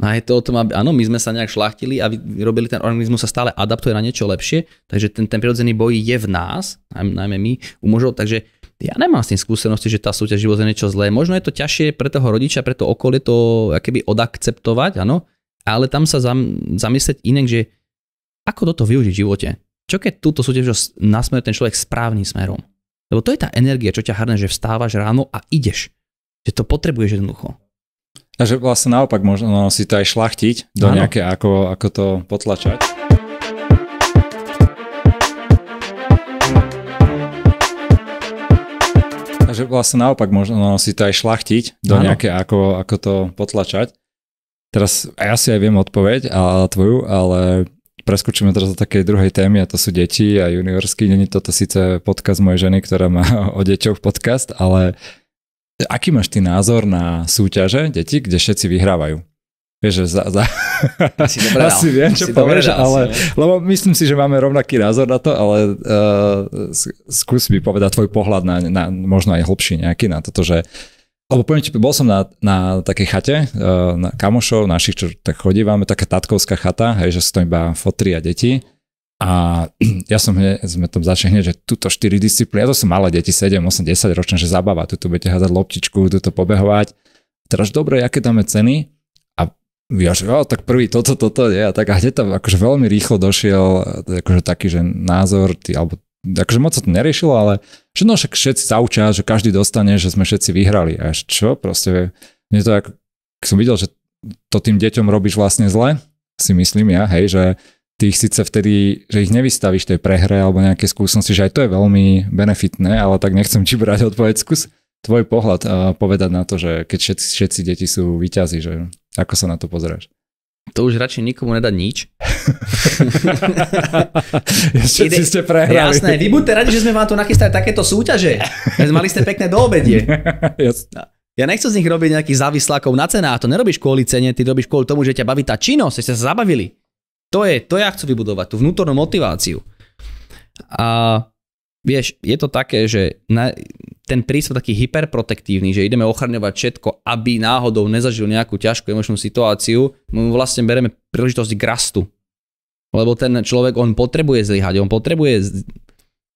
A je to o tom, aby, áno, my sme sa nejak šlachtili a vyrobili ten organizmus sa stále adaptuje na niečo lepšie, takže ten, ten prirodzený boj je v nás, najmä my, umožil, takže ja nemám s tým skúsenosti, že tá súťaž je niečo zlé. Možno je to ťažšie pre toho rodiča, pre to okolie to keby odakceptovať, áno, ale tam sa zam, zamyslieť inak, že ako toto využiť v živote. Čo keď túto súťaž nasmeruje ten človek správnym smerom? Lebo to je tá energia, čo ťa hrne, že vstávaš ráno a ideš. Že to potrebuješ jednoducho. A že vlastne naopak možno si to aj šlachtiť do ano. nejaké, ako, ako to potlačať. že vlastne naopak možno si to aj šlachtiť do ano. nejaké, ako, ako to potlačať. Teraz ja si aj viem odpoveď a tvoju, ale preskočíme teraz do takej druhej témy a to sú deti a juniorsky. Není toto síce podcast mojej ženy, ktorá má o deťoch podcast, ale aký máš ty názor na súťaže detí, kde všetci vyhrávajú? Vieš, že za, za... Si dobre, asi viem, čo si povieš, dobre, ale, asi, no. lebo myslím si, že máme rovnaký názor na to, ale uh, skús mi povedať tvoj pohľad na, na možno aj hlbší nejaký na toto, že lebo poviem ti, bol som na, na takej chate uh, na kamošov našich, čo tak chodívame, taká tatkovská chata, hej, že sú to iba fotri a deti. A ja som hneď, sme tam začali hneď, že túto 4 disciplíny, ja to sú malé deti, 7, 8, 10 ročné, že zabava, tu budete hádzať loptičku, tu to pobehovať. Teraz dobre, aké dáme ceny? ja že, ja, tak prvý toto, toto, nie, a tak a hneď tam akože veľmi rýchlo došiel akože taký, že názor, tý, alebo akože moc sa to neriešilo, ale že no však všetci zaučia, že každý dostane, že sme všetci vyhrali. A čo, proste, mne to ako, som videl, že to tým deťom robíš vlastne zle, si myslím ja, hej, že ty ich síce vtedy, že ich nevystavíš tej prehre alebo nejaké skúsenosti, že aj to je veľmi benefitné, ale tak nechcem ti brať odpoveď skús tvoj pohľad a povedať na to, že keď všetci, všetci deti sú výťazí, že ako sa na to pozeráš? To už radšej nikomu nedať nič. Ide, ste prehrali. Jasné, vy buďte radi, že sme vám tu nachystali takéto súťaže. Mali ste pekné do obedie. Ja nechcem z nich robiť nejakých závislákov na cenách, to nerobíš kvôli cene, ty robíš kvôli tomu, že ťa baví tá činnosť, že ste sa zabavili. To je, to ja chcú vybudovať, tú vnútornú motiváciu. A vieš, je to také, že na, ten prístup taký hyperprotektívny, že ideme ochraňovať všetko, aby náhodou nezažil nejakú ťažkú emočnú situáciu, my mu vlastne bereme príležitosť k rastu. Lebo ten človek, on potrebuje zlyhať, on potrebuje...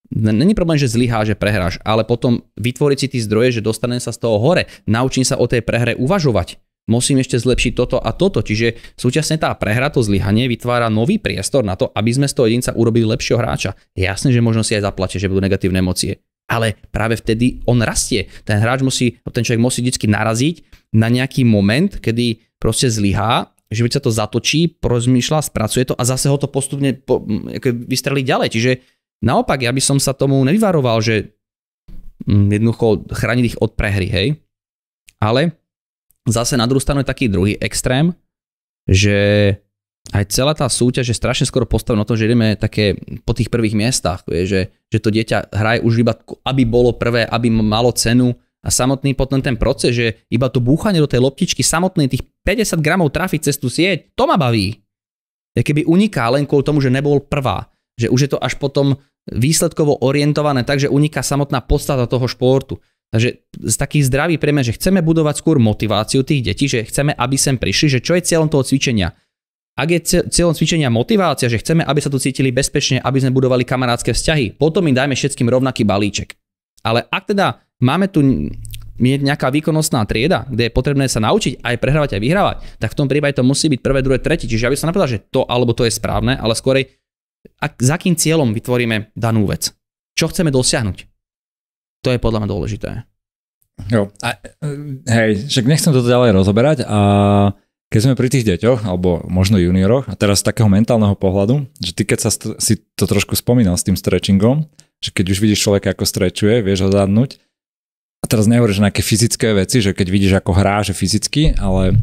Není problém, že zlyhá, že prehráš, ale potom vytvoriť si tie zdroje, že dostane sa z toho hore. Naučím sa o tej prehre uvažovať. Musím ešte zlepšiť toto a toto. Čiže súčasne tá prehra, to zlyhanie vytvára nový priestor na to, aby sme z toho jedinca urobili lepšieho hráča. Jasne, že možno si aj zaplače, že budú negatívne emócie ale práve vtedy on rastie. Ten hráč musí, ten človek musí vždy naraziť na nejaký moment, kedy proste zlyhá, že sa to zatočí, porozmýšľa, spracuje to a zase ho to postupne po, vystrelí ďalej. Čiže naopak, ja by som sa tomu nevyvaroval, že jednoducho chrániť ich od prehry, hej. Ale zase na druhú stranu je taký druhý extrém, že aj celá tá súťaž je strašne skoro postavená na to, že ideme také po tých prvých miestach, vie, že, že to dieťa hraje už iba, aby bolo prvé, aby malo cenu a samotný potom ten proces, že iba to búchanie do tej loptičky samotnej tých 50 gramov trafiť cez tú sieť, to ma baví. Ja keby uniká len kvôli tomu, že nebol prvá. Že už je to až potom výsledkovo orientované, takže uniká samotná podstata toho športu. Takže z takých zdravý priemer, že chceme budovať skôr motiváciu tých detí, že chceme, aby sem prišli, že čo je cieľom toho cvičenia ak je cieľom cvičenia motivácia, že chceme, aby sa tu cítili bezpečne, aby sme budovali kamarátske vzťahy, potom im dajme všetkým rovnaký balíček. Ale ak teda máme tu nejaká výkonnostná trieda, kde je potrebné sa naučiť aj prehrávať, aj vyhrávať, tak v tom prípade to musí byť prvé, druhé, tretie. Čiže aby som nepovedal, že to alebo to je správne, ale skorej ak, za akým cieľom vytvoríme danú vec. Čo chceme dosiahnuť. To je podľa mňa dôležité. Jo, a, e, hej, však nechcem to ďalej rozoberať a keď sme pri tých deťoch, alebo možno junioroch, a teraz z takého mentálneho pohľadu, že ty keď sa st- si to trošku spomínal s tým stretchingom, že keď už vidíš človeka, ako strečuje, vieš ho zadnúť. A teraz nehovoríš nejaké fyzické veci, že keď vidíš, ako hrá, že fyzicky, ale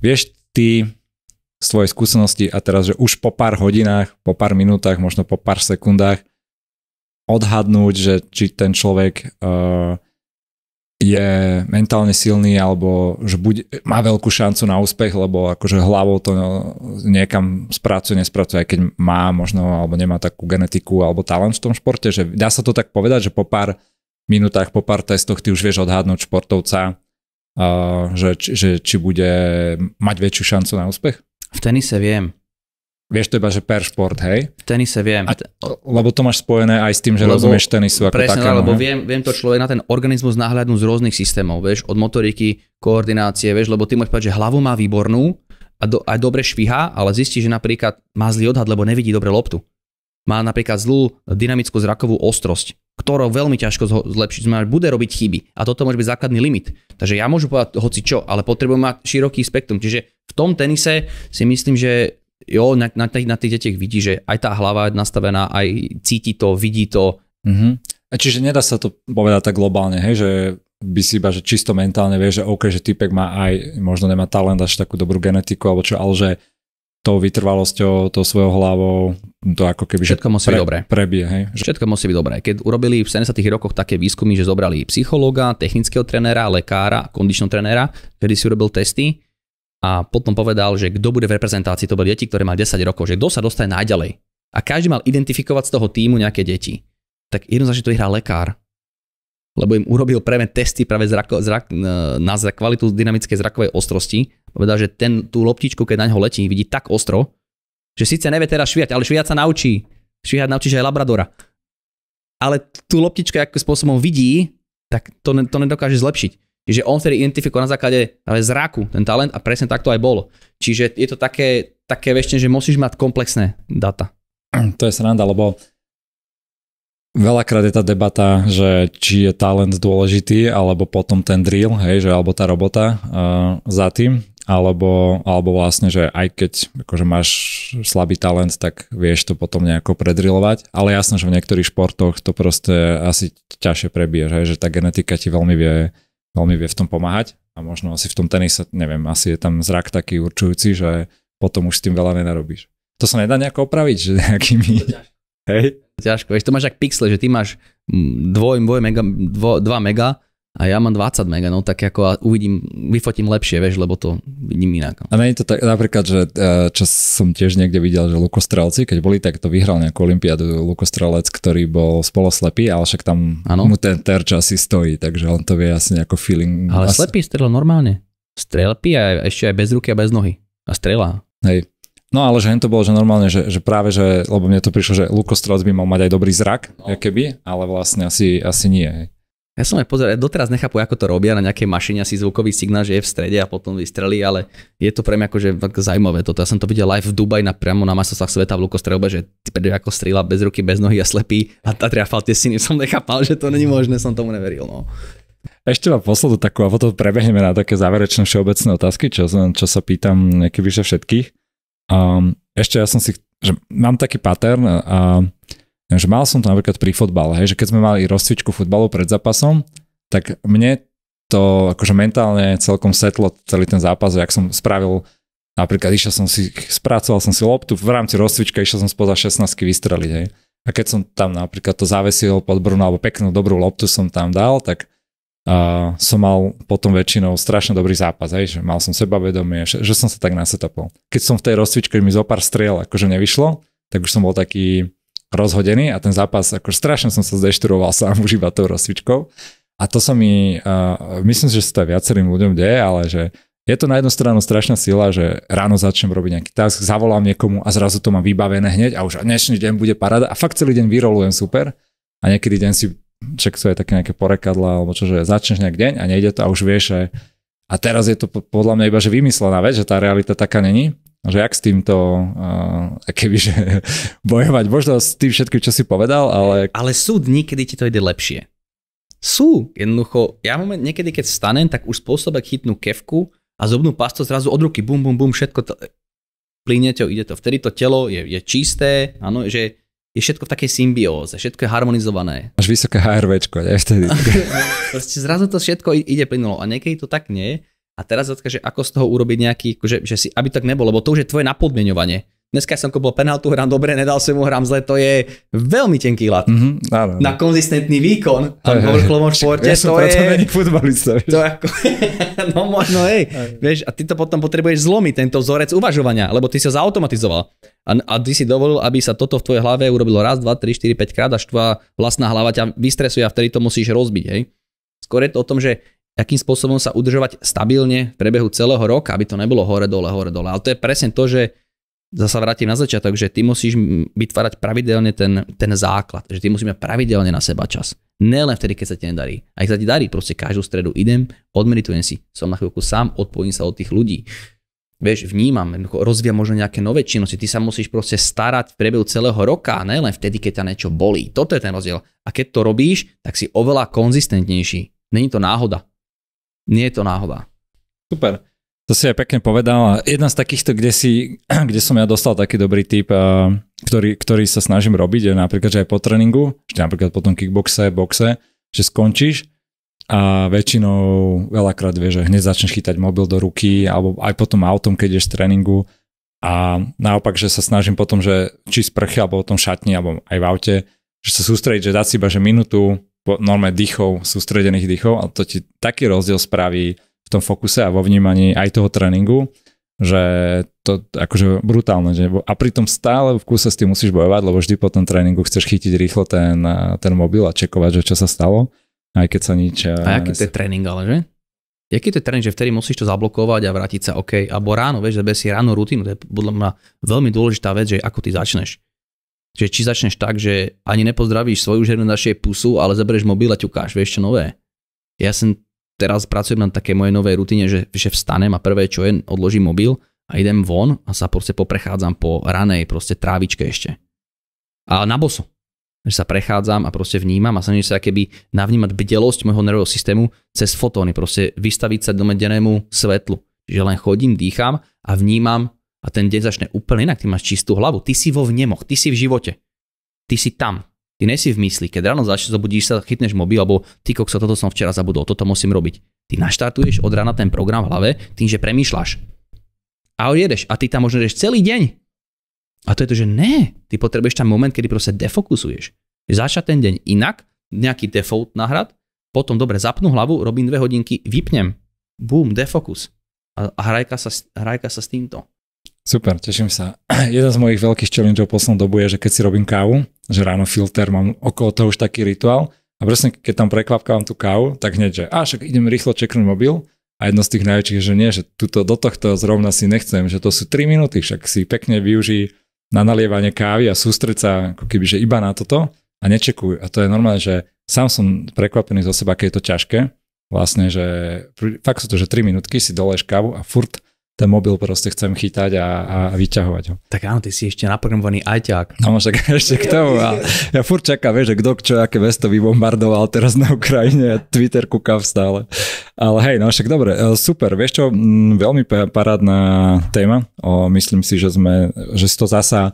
vieš ty z tvojej skúsenosti a teraz, že už po pár hodinách, po pár minútach, možno po pár sekundách odhadnúť, že či ten človek uh, je mentálne silný alebo že buď, má veľkú šancu na úspech, lebo akože hlavou to niekam spracuje, nespracuje, aj keď má možno alebo nemá takú genetiku alebo talent v tom športe, že dá sa to tak povedať, že po pár minútach, po pár testoch ty už vieš odhadnúť športovca, že, že či bude mať väčšiu šancu na úspech? V tenise viem. Vieš to iba, že per šport, hej? V tenise viem. A, lebo to máš spojené aj s tým, že lebo, rozumieš tenisu ako presne, takému. lebo viem, viem to človek na ten organizmus nahľadnú z rôznych systémov, vieš, od motoriky, koordinácie, vieš, lebo ty môžeš povedať, že hlavu má výbornú a, do, aj dobre šviha, ale zistí, že napríklad má zlý odhad, lebo nevidí dobre loptu. Má napríklad zlú dynamickú zrakovú ostrosť, ktorou veľmi ťažko zlepšiť, znamená, bude robiť chyby. A toto môže byť základný limit. Takže ja môžem povedať hoci čo, ale potrebujem mať široký spektrum. Čiže v tom tenise si myslím, že jo, na, na, tých, na tých detiach vidí, že aj tá hlava je nastavená, aj cíti to, vidí to. Mm-hmm. A čiže nedá sa to povedať tak globálne, hej, že by si iba, že čisto mentálne vie, že OK, že typek má aj, možno nemá talent až takú dobrú genetiku alebo čo, ale že tou vytrvalosťou, tou svojou hlavou, to ako keby... Všetko že musí pre, byť dobré. Prebie, hej? Všetko musí byť dobré. Keď urobili v 70 rokoch také výskumy, že zobrali psychológa, technického trenéra, lekára, kondičného trenéra, kedy si urobil testy a potom povedal, že kto bude v reprezentácii, to boli deti, ktoré mali 10 rokov, že kto sa dostane najďalej. A každý mal identifikovať z toho týmu nejaké deti. Tak jednoznačne to vyhral lekár, lebo im urobil práve testy práve zrako, zrak, e, na zrak, kvalitu dynamickej zrakovej ostrosti. Povedal, že ten, tú loptičku, keď na ňoho letí, vidí tak ostro, že síce nevie teraz šviať, ale šviať sa naučí. Šviať naučí, že aj Labradora. Ale tú loptičku, akým spôsobom vidí, tak to, to nedokáže zlepšiť. Čiže on vtedy identifikoval na základe ale zraku ten talent a presne tak to aj bolo. Čiže je to také, také väčšie, že musíš mať komplexné data. To je sranda, lebo Veľakrát je tá debata, že či je talent dôležitý, alebo potom ten drill, hej, že alebo tá robota uh, za tým, alebo, alebo vlastne, že aj keď akože máš slabý talent, tak vieš to potom nejako predrilovať. Ale jasné, že v niektorých športoch to proste asi ťažšie prebiješ, hej, že tá genetika ti veľmi vie veľmi vie v tom pomáhať a možno asi v tom tenise, neviem, asi je tam zrak taký určujúci, že potom už s tým veľa nenarobíš. To sa nedá nejako opraviť, že nejakými... Hej? Ťažko, vieš, to máš jak pixle, že ty máš 2 mm, mega, dva mega a ja mám 20 mega, no tak ako uvidím, vyfotím lepšie, vieš, lebo to vidím inak. No. A nie je to tak, napríklad, že e, čo som tiež niekde videl, že lukostrelci, keď boli, tak to vyhral nejakú olimpiádu lukostrelec, ktorý bol spoloslepý, ale však tam ano? mu ten terč asi stojí, takže on to vie asi nejako feeling. Ale asi... slepý strelil normálne. Strelpí a ešte aj bez ruky a bez nohy. A strelá. Hej. No ale že to bolo, že normálne, že, že práve, že, lebo mne to prišlo, že lukostrelec by mal mať aj dobrý zrak, no. keby, ale vlastne asi, asi nie. Hej. Ja som aj pozerať, doteraz nechápu, ako to robia na nejakej mašine, asi zvukový signál, že je v strede a potom vystrelí, ale je to pre mňa akože zaujímavé toto. Ja som to videl live v Dubaji na, priamo na masosách sveta v lukostrelbe, že ty ako strila bez ruky, bez nohy a slepý a tá triafal tie syny. Som nechápal, že to není možné, som tomu neveril. No. Ešte mám poslednú takú, a potom prebehneme na také záverečné všeobecné otázky, čo, čo sa pýtam vyše všetkých. Um, ešte ja som si, že mám taký pattern a Takže mal som to napríklad pri fotbale, hej, že keď sme mali rozcvičku futbalu pred zápasom, tak mne to akože mentálne celkom setlo celý ten zápas, jak som spravil napríklad išiel som si, spracoval som si loptu v rámci rozcvička, išiel som spoza 16 vystreliť, hej. A keď som tam napríklad to zavesil pod brnu, alebo peknú dobrú loptu som tam dal, tak uh, som mal potom väčšinou strašne dobrý zápas, hej, že mal som sebavedomie, že, že som sa tak nasetapol. Keď som v tej rozcvičke mi zo pár striel akože nevyšlo, tak už som bol taký rozhodený a ten zápas, ako strašne som sa zdešturoval sám už iba tou rozsvičkou. A to sa mi, uh, myslím si, že sa to aj viacerým ľuďom deje, ale že je to na jednu stranu strašná sila, že ráno začnem robiť nejaký task, zavolám niekomu a zrazu to mám vybavené hneď a už dnešný deň bude parada a fakt celý deň vyrolujem super a niekedy deň si, však sú aj také nejaké porekadla alebo čo, že začneš nejak deň a nejde to a už vieš, že a teraz je to podľa mňa iba, že vymyslená vec, že tá realita taká není že jak s týmto, uh, kebyže bojovať, možno s tým všetkým, čo si povedal, ale... Ale sú dni, kedy ti to ide lepšie. Sú, jednoducho, ja moment, niekedy keď stanem, tak už spôsob, ak chytnú kevku a zobnú pasto zrazu od ruky, bum, bum, bum, všetko to, plyne to, ide to. Vtedy to telo je, je čisté, áno, že je všetko v takej symbióze, všetko je harmonizované. Máš vysoké HRVčko, nie vtedy. Proste zrazu to všetko ide plynulo a niekedy to tak nie a teraz otázka, že ako z toho urobiť nejaký, že, akože, že si, aby tak nebolo, lebo to už je tvoje napodmienovanie. Dneska som kúpil penaltu, hrám dobre, nedal som mu, hrám zle, to je veľmi tenký lat. Mm-hmm, áno, áno. Na konzistentný výkon a v vrcholovom športe ja to je... Není futbalista, to ako, no možno hej. Vieš, a ty to potom potrebuješ zlomiť, tento vzorec uvažovania, lebo ty sa zautomatizoval. A, a ty si dovolil, aby sa toto v tvojej hlave urobilo raz, dva, tri, štyri, päť krát, až tvoja vlastná hlava ťa vystresuje a vtedy to musíš rozbiť, hej. Skôr je to o tom, že akým spôsobom sa udržovať stabilne v prebehu celého roka, aby to nebolo hore dole, hore dole. Ale to je presne to, že zase vrátim na začiatok, že ty musíš vytvárať pravidelne ten, ten základ, že ty musíš mať pravidelne na seba čas. Nelen vtedy, keď sa ti nedarí. A keď sa ti darí, proste každú stredu idem, odmeritujem si, som na chvíľku sám, odpojím sa od tých ľudí. Vieš, vnímam, rozvíjam možno nejaké nové činnosti, ty sa musíš proste starať v priebehu celého roka, nelen vtedy, keď ťa niečo bolí. Toto je ten rozdiel. A keď to robíš, tak si oveľa konzistentnejší. Není to náhoda. Nie je to náhoda. Super. To si aj pekne povedal. Jedna z takýchto, kde, si, kde som ja dostal taký dobrý tip, ktorý, ktorý sa snažím robiť, je napríklad, že aj po tréningu, že napríklad po tom kickboxe, boxe, že skončíš a väčšinou veľakrát vieš, že hneď začneš chytať mobil do ruky alebo aj potom autom, keď ideš z tréningu a naopak, že sa snažím potom, že či sprchy alebo o tom šatni alebo aj v aute, že sa sústrediť, že dať si iba že minútu, normálne dýchov, sústredených dýchov a to ti taký rozdiel spraví v tom fokuse a vo vnímaní aj toho tréningu, že to akože brutálne. Že, a pritom stále v kuse s tým musíš bojovať, lebo vždy po tom tréningu chceš chytiť rýchlo ten, ten mobil a čekovať, že čo sa stalo, aj keď sa nič... A aký to je tréning ale, že? Jaký to je tréning, že vtedy musíš to zablokovať a vrátiť sa OK, alebo ráno, vieš, že si ráno rutinu, to je podľa mňa veľmi dôležitá vec, že ako ty začneš. Že či začneš tak, že ani nepozdravíš svoju ženu na jej pusu, ale zabereš mobil a ťukáš, vieš čo nové. Ja som teraz pracujem na také mojej novej rutine, že, že vstanem a prvé čo je, odložím mobil a idem von a sa proste poprechádzam po ranej proste trávičke ešte. A na boso. Že sa prechádzam a proste vnímam a snažím sa keby navnímať bdelosť môjho nervového systému cez fotóny, proste vystaviť sa domedenému svetlu. Že len chodím, dýcham a vnímam a ten deň začne úplne inak, ty máš čistú hlavu, ty si vo vnemoch, ty si v živote, ty si tam, ty nesi v mysli, keď ráno začneš, zobudíš sa, chytneš mobil, alebo ty kokso, toto som včera zabudol, toto musím robiť. Ty naštartuješ od rána ten program v hlave tým, že premýšľaš. A jedeš a ty tam možno jedeš celý deň. A to je to, že ne, ty potrebuješ tam moment, kedy proste defokusuješ. Začať ten deň inak, nejaký default nahrad, potom dobre zapnú hlavu, robím dve hodinky, vypnem, bum, defokus. A, a hrajka, sa, hrajka sa s týmto. Super, teším sa. Jeden z mojich veľkých challengeov poslednú dobu je, že keď si robím kávu, že ráno filter, mám okolo toho už taký rituál a presne keď tam prekvapkávam tú kávu, tak hneď, že až však idem rýchlo čeknúť mobil a jedno z tých najväčších je, že nie, že tuto, do tohto zrovna si nechcem, že to sú 3 minúty, však si pekne využij na nalievanie kávy a sústreť sa ako keby, že iba na toto a nečekuj. A to je normálne, že sám som prekvapený zo seba, keď je to ťažké, vlastne, že fakt sú to, že 3 minútky si doleješ kávu a furt ten mobil proste chcem chytať a, a vyťahovať ho. Tak áno, ty si ešte naprogramovaný ajťák. No však ešte k tomu. A ja furt čakám, že kto čo, aké vesto vybombardoval teraz na Ukrajine, Twitter kúkam stále. Ale hej, no však dobre, e, super, vieš čo, veľmi parádna téma. O, myslím si, že sme, že si to zasa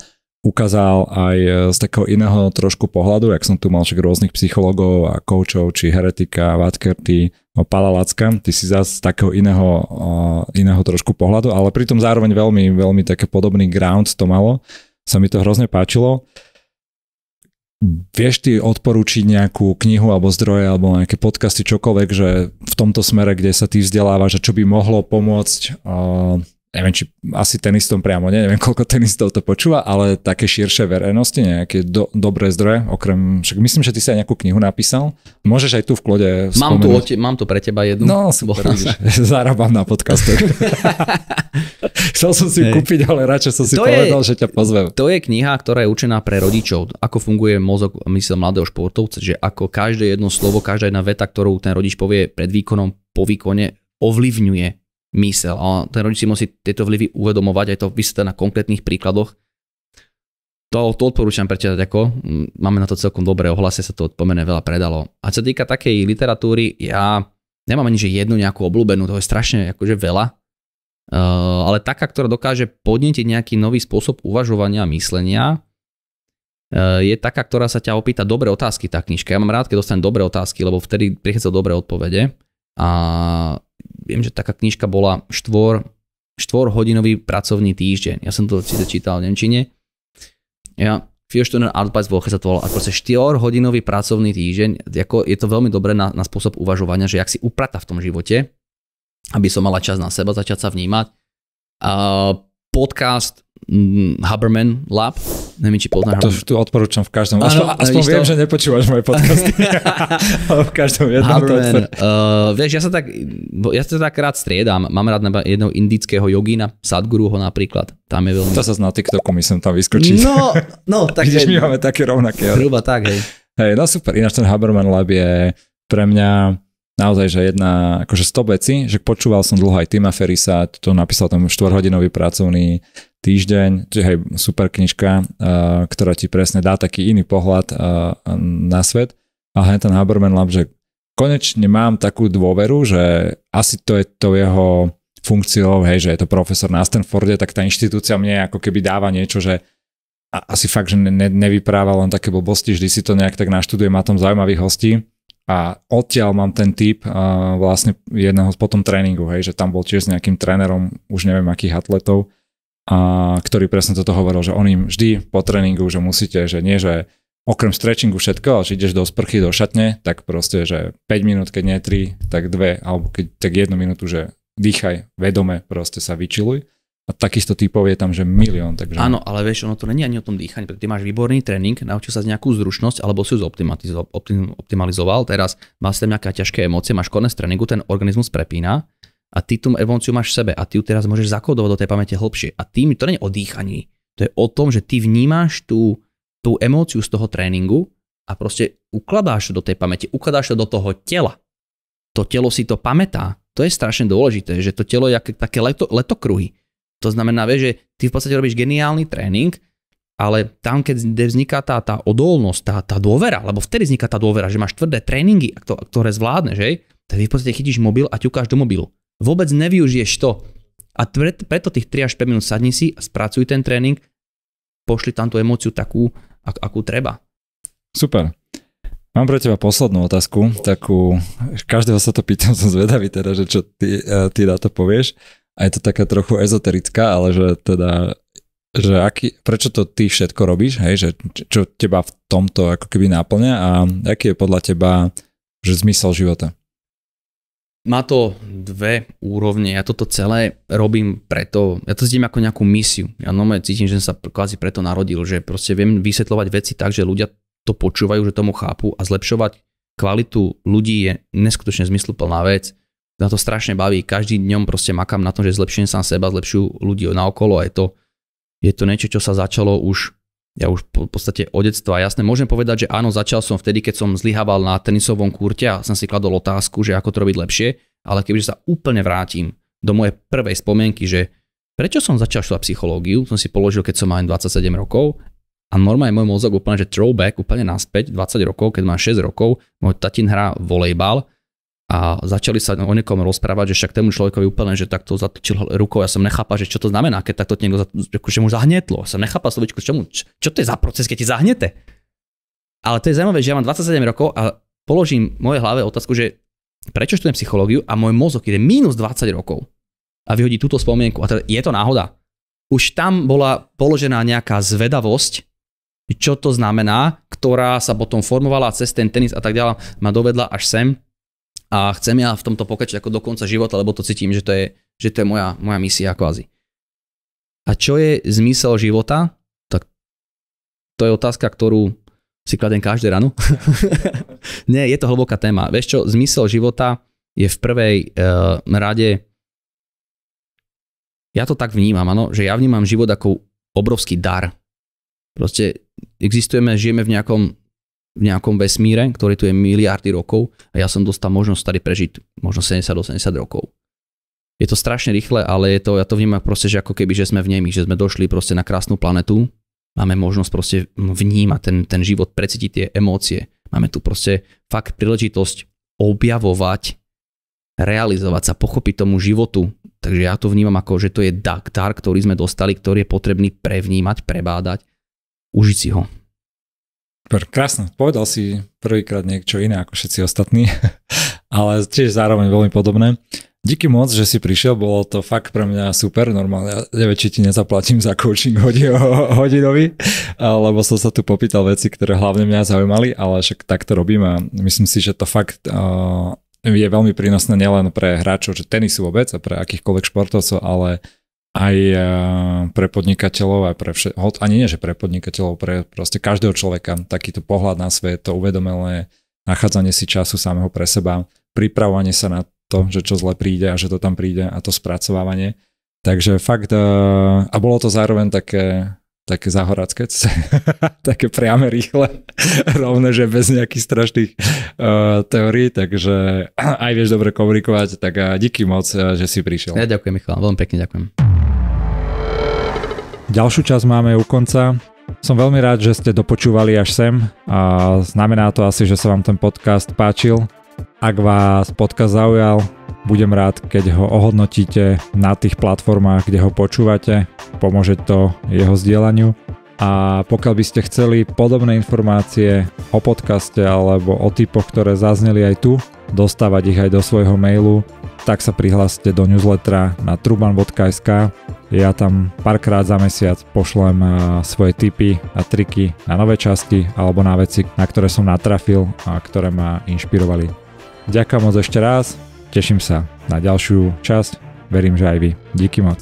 ukázal aj e, z takého iného trošku pohľadu, jak som tu mal však rôznych psychologov a koučov, či Heretika, Vatkerty, no Pala Lacka, ty si zase z takého iného, e, iného trošku pohľadu, ale pritom zároveň veľmi, veľmi také podobný ground to malo. Sa mi to hrozne páčilo. Vieš ty odporúčiť nejakú knihu alebo zdroje alebo nejaké podcasty, čokoľvek, že v tomto smere, kde sa ty vzdelávaš a čo by mohlo pomôcť e, neviem, či asi tenistom priamo, nie, neviem, koľko tenistov to počúva, ale také širšie verejnosti, nejaké do, dobré zdroje, okrem, však myslím, že ty si aj nejakú knihu napísal. Môžeš aj tu v klode Mám tu, te, mám tu pre teba jednu. No, super, zarábam na podcast. Chcel som si ju kúpiť, ale radšej som si to povedal, je, že ťa pozvem. To je kniha, ktorá je určená pre rodičov. Ako funguje mozog mysle mladého športovca, že ako každé jedno slovo, každá jedna veta, ktorú ten rodič povie pred výkonom, po výkone, ovlivňuje mysel. A ten rodič si musí tieto vlivy uvedomovať, aj to vysvetlať na konkrétnych príkladoch. To, to odporúčam prečítať, ako máme na to celkom dobré ohlasie, sa to pomerne veľa predalo. A čo týka takej literatúry, ja nemám ani že jednu nejakú obľúbenú, toho je strašne akože veľa, uh, ale taká, ktorá dokáže podnetiť nejaký nový spôsob uvažovania a myslenia, uh, je taká, ktorá sa ťa opýta dobré otázky, tá knižka. Ja mám rád, keď dostanem dobré otázky, lebo vtedy prichádza dobré odpovede. A viem, že taká knižka bola štvor, štvorhodinový pracovný týždeň. Ja som to čítal v Nemčine. Ja, Vierstunden Woche sa to volá, proste 4 hodinový pracovný týždeň, ako je to veľmi dobré na, na spôsob uvažovania, že jak si uprata v tom živote, aby som mala čas na seba, začať sa vnímať. Uh, podcast Mm, Haberman Lab. Neviem, či poznáš. To tu odporúčam v každom. ano, aspoň e, viem, to? že nepočúvaš moje podcasty. v každom jednom. Haberman, uh, vieš, ja sa, tak, ja sa tak rád striedam. Mám rád jedného indického jogína, Sadguruho napríklad. Tam je veľmi... To sa zná TikToku, myslím, tam vyskočí. No, no tak Vidíš, my máme také rovnaké. Hruba tak, hej. Hej, no super. Ináč ten Haberman Lab je pre mňa naozaj, že jedna, akože 100 veci, že počúval som dlho aj Tima Ferisa, to napísal tam 4-hodinový pracovný týždeň, čiže hej, super knižka, ktorá ti presne dá taký iný pohľad na svet. A hneď ten Haberman Lab, že konečne mám takú dôveru, že asi to je to jeho funkciou, hej, že je to profesor na Stanforde, tak tá inštitúcia mne ako keby dáva niečo, že asi fakt, že ne, nevypráva len také blbosti, vždy si to nejak tak naštuduje, má tam zaujímavých hostí a odtiaľ mám ten typ uh, vlastne jedného potom tréningu, hej, že tam bol tiež s nejakým trénerom, už neviem akých atletov a ktorý presne toto hovoril, že on im vždy po tréningu, že musíte, že nie, že okrem stretchingu všetko, ale že ideš do sprchy, do šatne, tak proste, že 5 minút, keď nie 3, tak 2, alebo keď, tak 1 minútu, že dýchaj, vedome, proste sa vyčiluj. A takisto typov je tam, že milión. Takže... Áno, ale vieš, ono to není ani o tom dýchaní, pretože ty máš výborný tréning, naučil sa nejakú zručnosť, alebo si ju optim, optimalizoval, teraz máš tam nejaké ťažké emócie, máš konec tréningu, ten organizmus prepína a ty tú emóciu máš v sebe a ty ju teraz môžeš zakodovať do tej pamäte hlbšie. A tým, to nie je o dýchaní, to je o tom, že ty vnímáš tú, tú emóciu z toho tréningu a proste ukladáš to do tej pamäte, ukladáš to do toho tela. To telo si to pamätá. To je strašne dôležité, že to telo je také leto, letokruhy. To znamená, vieš, že ty v podstate robíš geniálny tréning, ale tam, keď vzniká tá, tá odolnosť, tá, tá dôvera, lebo vtedy vzniká tá dôvera, že máš tvrdé tréningy, ktoré zvládneš, že? tak vy v podstate chytíš mobil a ťukáš do mobilu. Vôbec nevyužiješ to. A preto tých 3 až 5 minút sadni si a spracuj ten tréning, pošli tam tú emóciu takú, ak, akú treba. Super. Mám pre teba poslednú otázku, takú, každého sa to pýtam, som zvedavý teda, že čo ty, e, ty na to povieš. A je to taká trochu ezoterická, ale že teda, že aký, prečo to ty všetko robíš, hej, že čo teba v tomto ako keby náplňa a aký je podľa teba že zmysel života? má to dve úrovne. Ja toto celé robím preto, ja to cítim ako nejakú misiu. Ja normálne cítim, že som sa kvázi preto narodil, že proste viem vysvetľovať veci tak, že ľudia to počúvajú, že tomu chápu a zlepšovať kvalitu ľudí je neskutočne zmysluplná vec. Na to strašne baví. Každý dňom proste makám na tom, že zlepšujem sám seba, zlepšujú ľudí okolo a je to, je to niečo, čo sa začalo už ja už v podstate od detstva. Jasne, môžem povedať, že áno, začal som vtedy, keď som zlyhával na tenisovom kurte a som si kladol otázku, že ako to robiť lepšie, ale keby sa úplne vrátim do mojej prvej spomienky, že prečo som začal študovať psychológiu, som si položil, keď som mal 27 rokov a normálne môj mozog úplne, že throwback, úplne naspäť, 20 rokov, keď mám 6 rokov, môj tatín hrá volejbal a začali sa o niekom rozprávať, že však tému človekovi úplne, že takto zatlačil rukou, ja som nechápal, že čo to znamená, keď takto niekto, že mu zahnetlo, som nechápal slovičku, čo, čo to je za proces, keď ti zahnete. Ale to je zaujímavé, že ja mám 27 rokov a položím mojej hlave otázku, že prečo študujem psychológiu a môj mozog ide minus 20 rokov a vyhodí túto spomienku. A teda je to náhoda. Už tam bola položená nejaká zvedavosť, čo to znamená, ktorá sa potom formovala cez ten tenis a tak ďalej, ma dovedla až sem a chcem ja v tomto pokračovať ako do konca života, lebo to cítim, že to je, že to je moja, moja misia kvázi. A čo je zmysel života? Tak to je otázka, ktorú si kladem každé ráno. Nie, je to hlboká téma. Vieš čo, zmysel života je v prvej uh, rade, ja to tak vnímam, ano, že ja vnímam život ako obrovský dar. Proste existujeme, žijeme v nejakom v nejakom vesmíre, ktorý tu je miliardy rokov a ja som dostal možnosť tady prežiť možno 70-80 rokov. Je to strašne rýchle, ale je to, ja to vnímam proste, že ako keby, že sme v nemi, že sme došli proste na krásnu planetu, máme možnosť proste vnímať ten, ten život, precítiť tie emócie. Máme tu proste fakt príležitosť objavovať, realizovať sa, pochopiť tomu životu. Takže ja to vnímam ako, že to je dar, ktorý sme dostali, ktorý je potrebný prevnímať, prebádať, užiť si ho. Krásne, povedal si prvýkrát niečo iné ako všetci ostatní, ale tiež zároveň veľmi podobné. Díky moc, že si prišiel, bolo to fakt pre mňa super, normálne, ja neviem, či ti nezaplatím za coaching hodinový, lebo som sa tu popýtal veci, ktoré hlavne mňa zaujímali, ale však tak to robím a myslím si, že to fakt uh, je veľmi prínosné nielen pre hráčov, že tenisu vôbec a pre akýchkoľvek športovcov, ale aj eh, pre podnikateľov, aj pre vše, ani nie, že pre podnikateľov, pre proste každého človeka takýto pohľad na svet, to uvedomelé nachádzanie si času samého pre seba, pripravovanie sa na to, že čo zle príde a že to tam príde a to spracovávanie. Takže fakt, eh, a bolo to zároveň také, také zahoracké, také priame, rýchle, rovne, že bez nejakých strašných uh, teórií, takže aj vieš dobre komunikovať, tak díky moc, že si prišiel. Ja ďakujem, Michal, veľmi pekne ďakujem. Ďalšiu časť máme u konca. Som veľmi rád, že ste dopočúvali až sem a znamená to asi, že sa vám ten podcast páčil. Ak vás podcast zaujal, budem rád, keď ho ohodnotíte na tých platformách, kde ho počúvate. Pomôže to jeho zdieľaniu. A pokiaľ by ste chceli podobné informácie o podcaste alebo o typoch, ktoré zazneli aj tu, dostávať ich aj do svojho mailu, tak sa prihláste do newslettera na truban.sk ja tam párkrát za mesiac pošlem eh, svoje tipy a triky na nové časti alebo na veci, na ktoré som natrafil a ktoré ma inšpirovali. Ďakujem moc ešte raz, teším sa na ďalšiu časť, verím, že aj vy. Díky moc.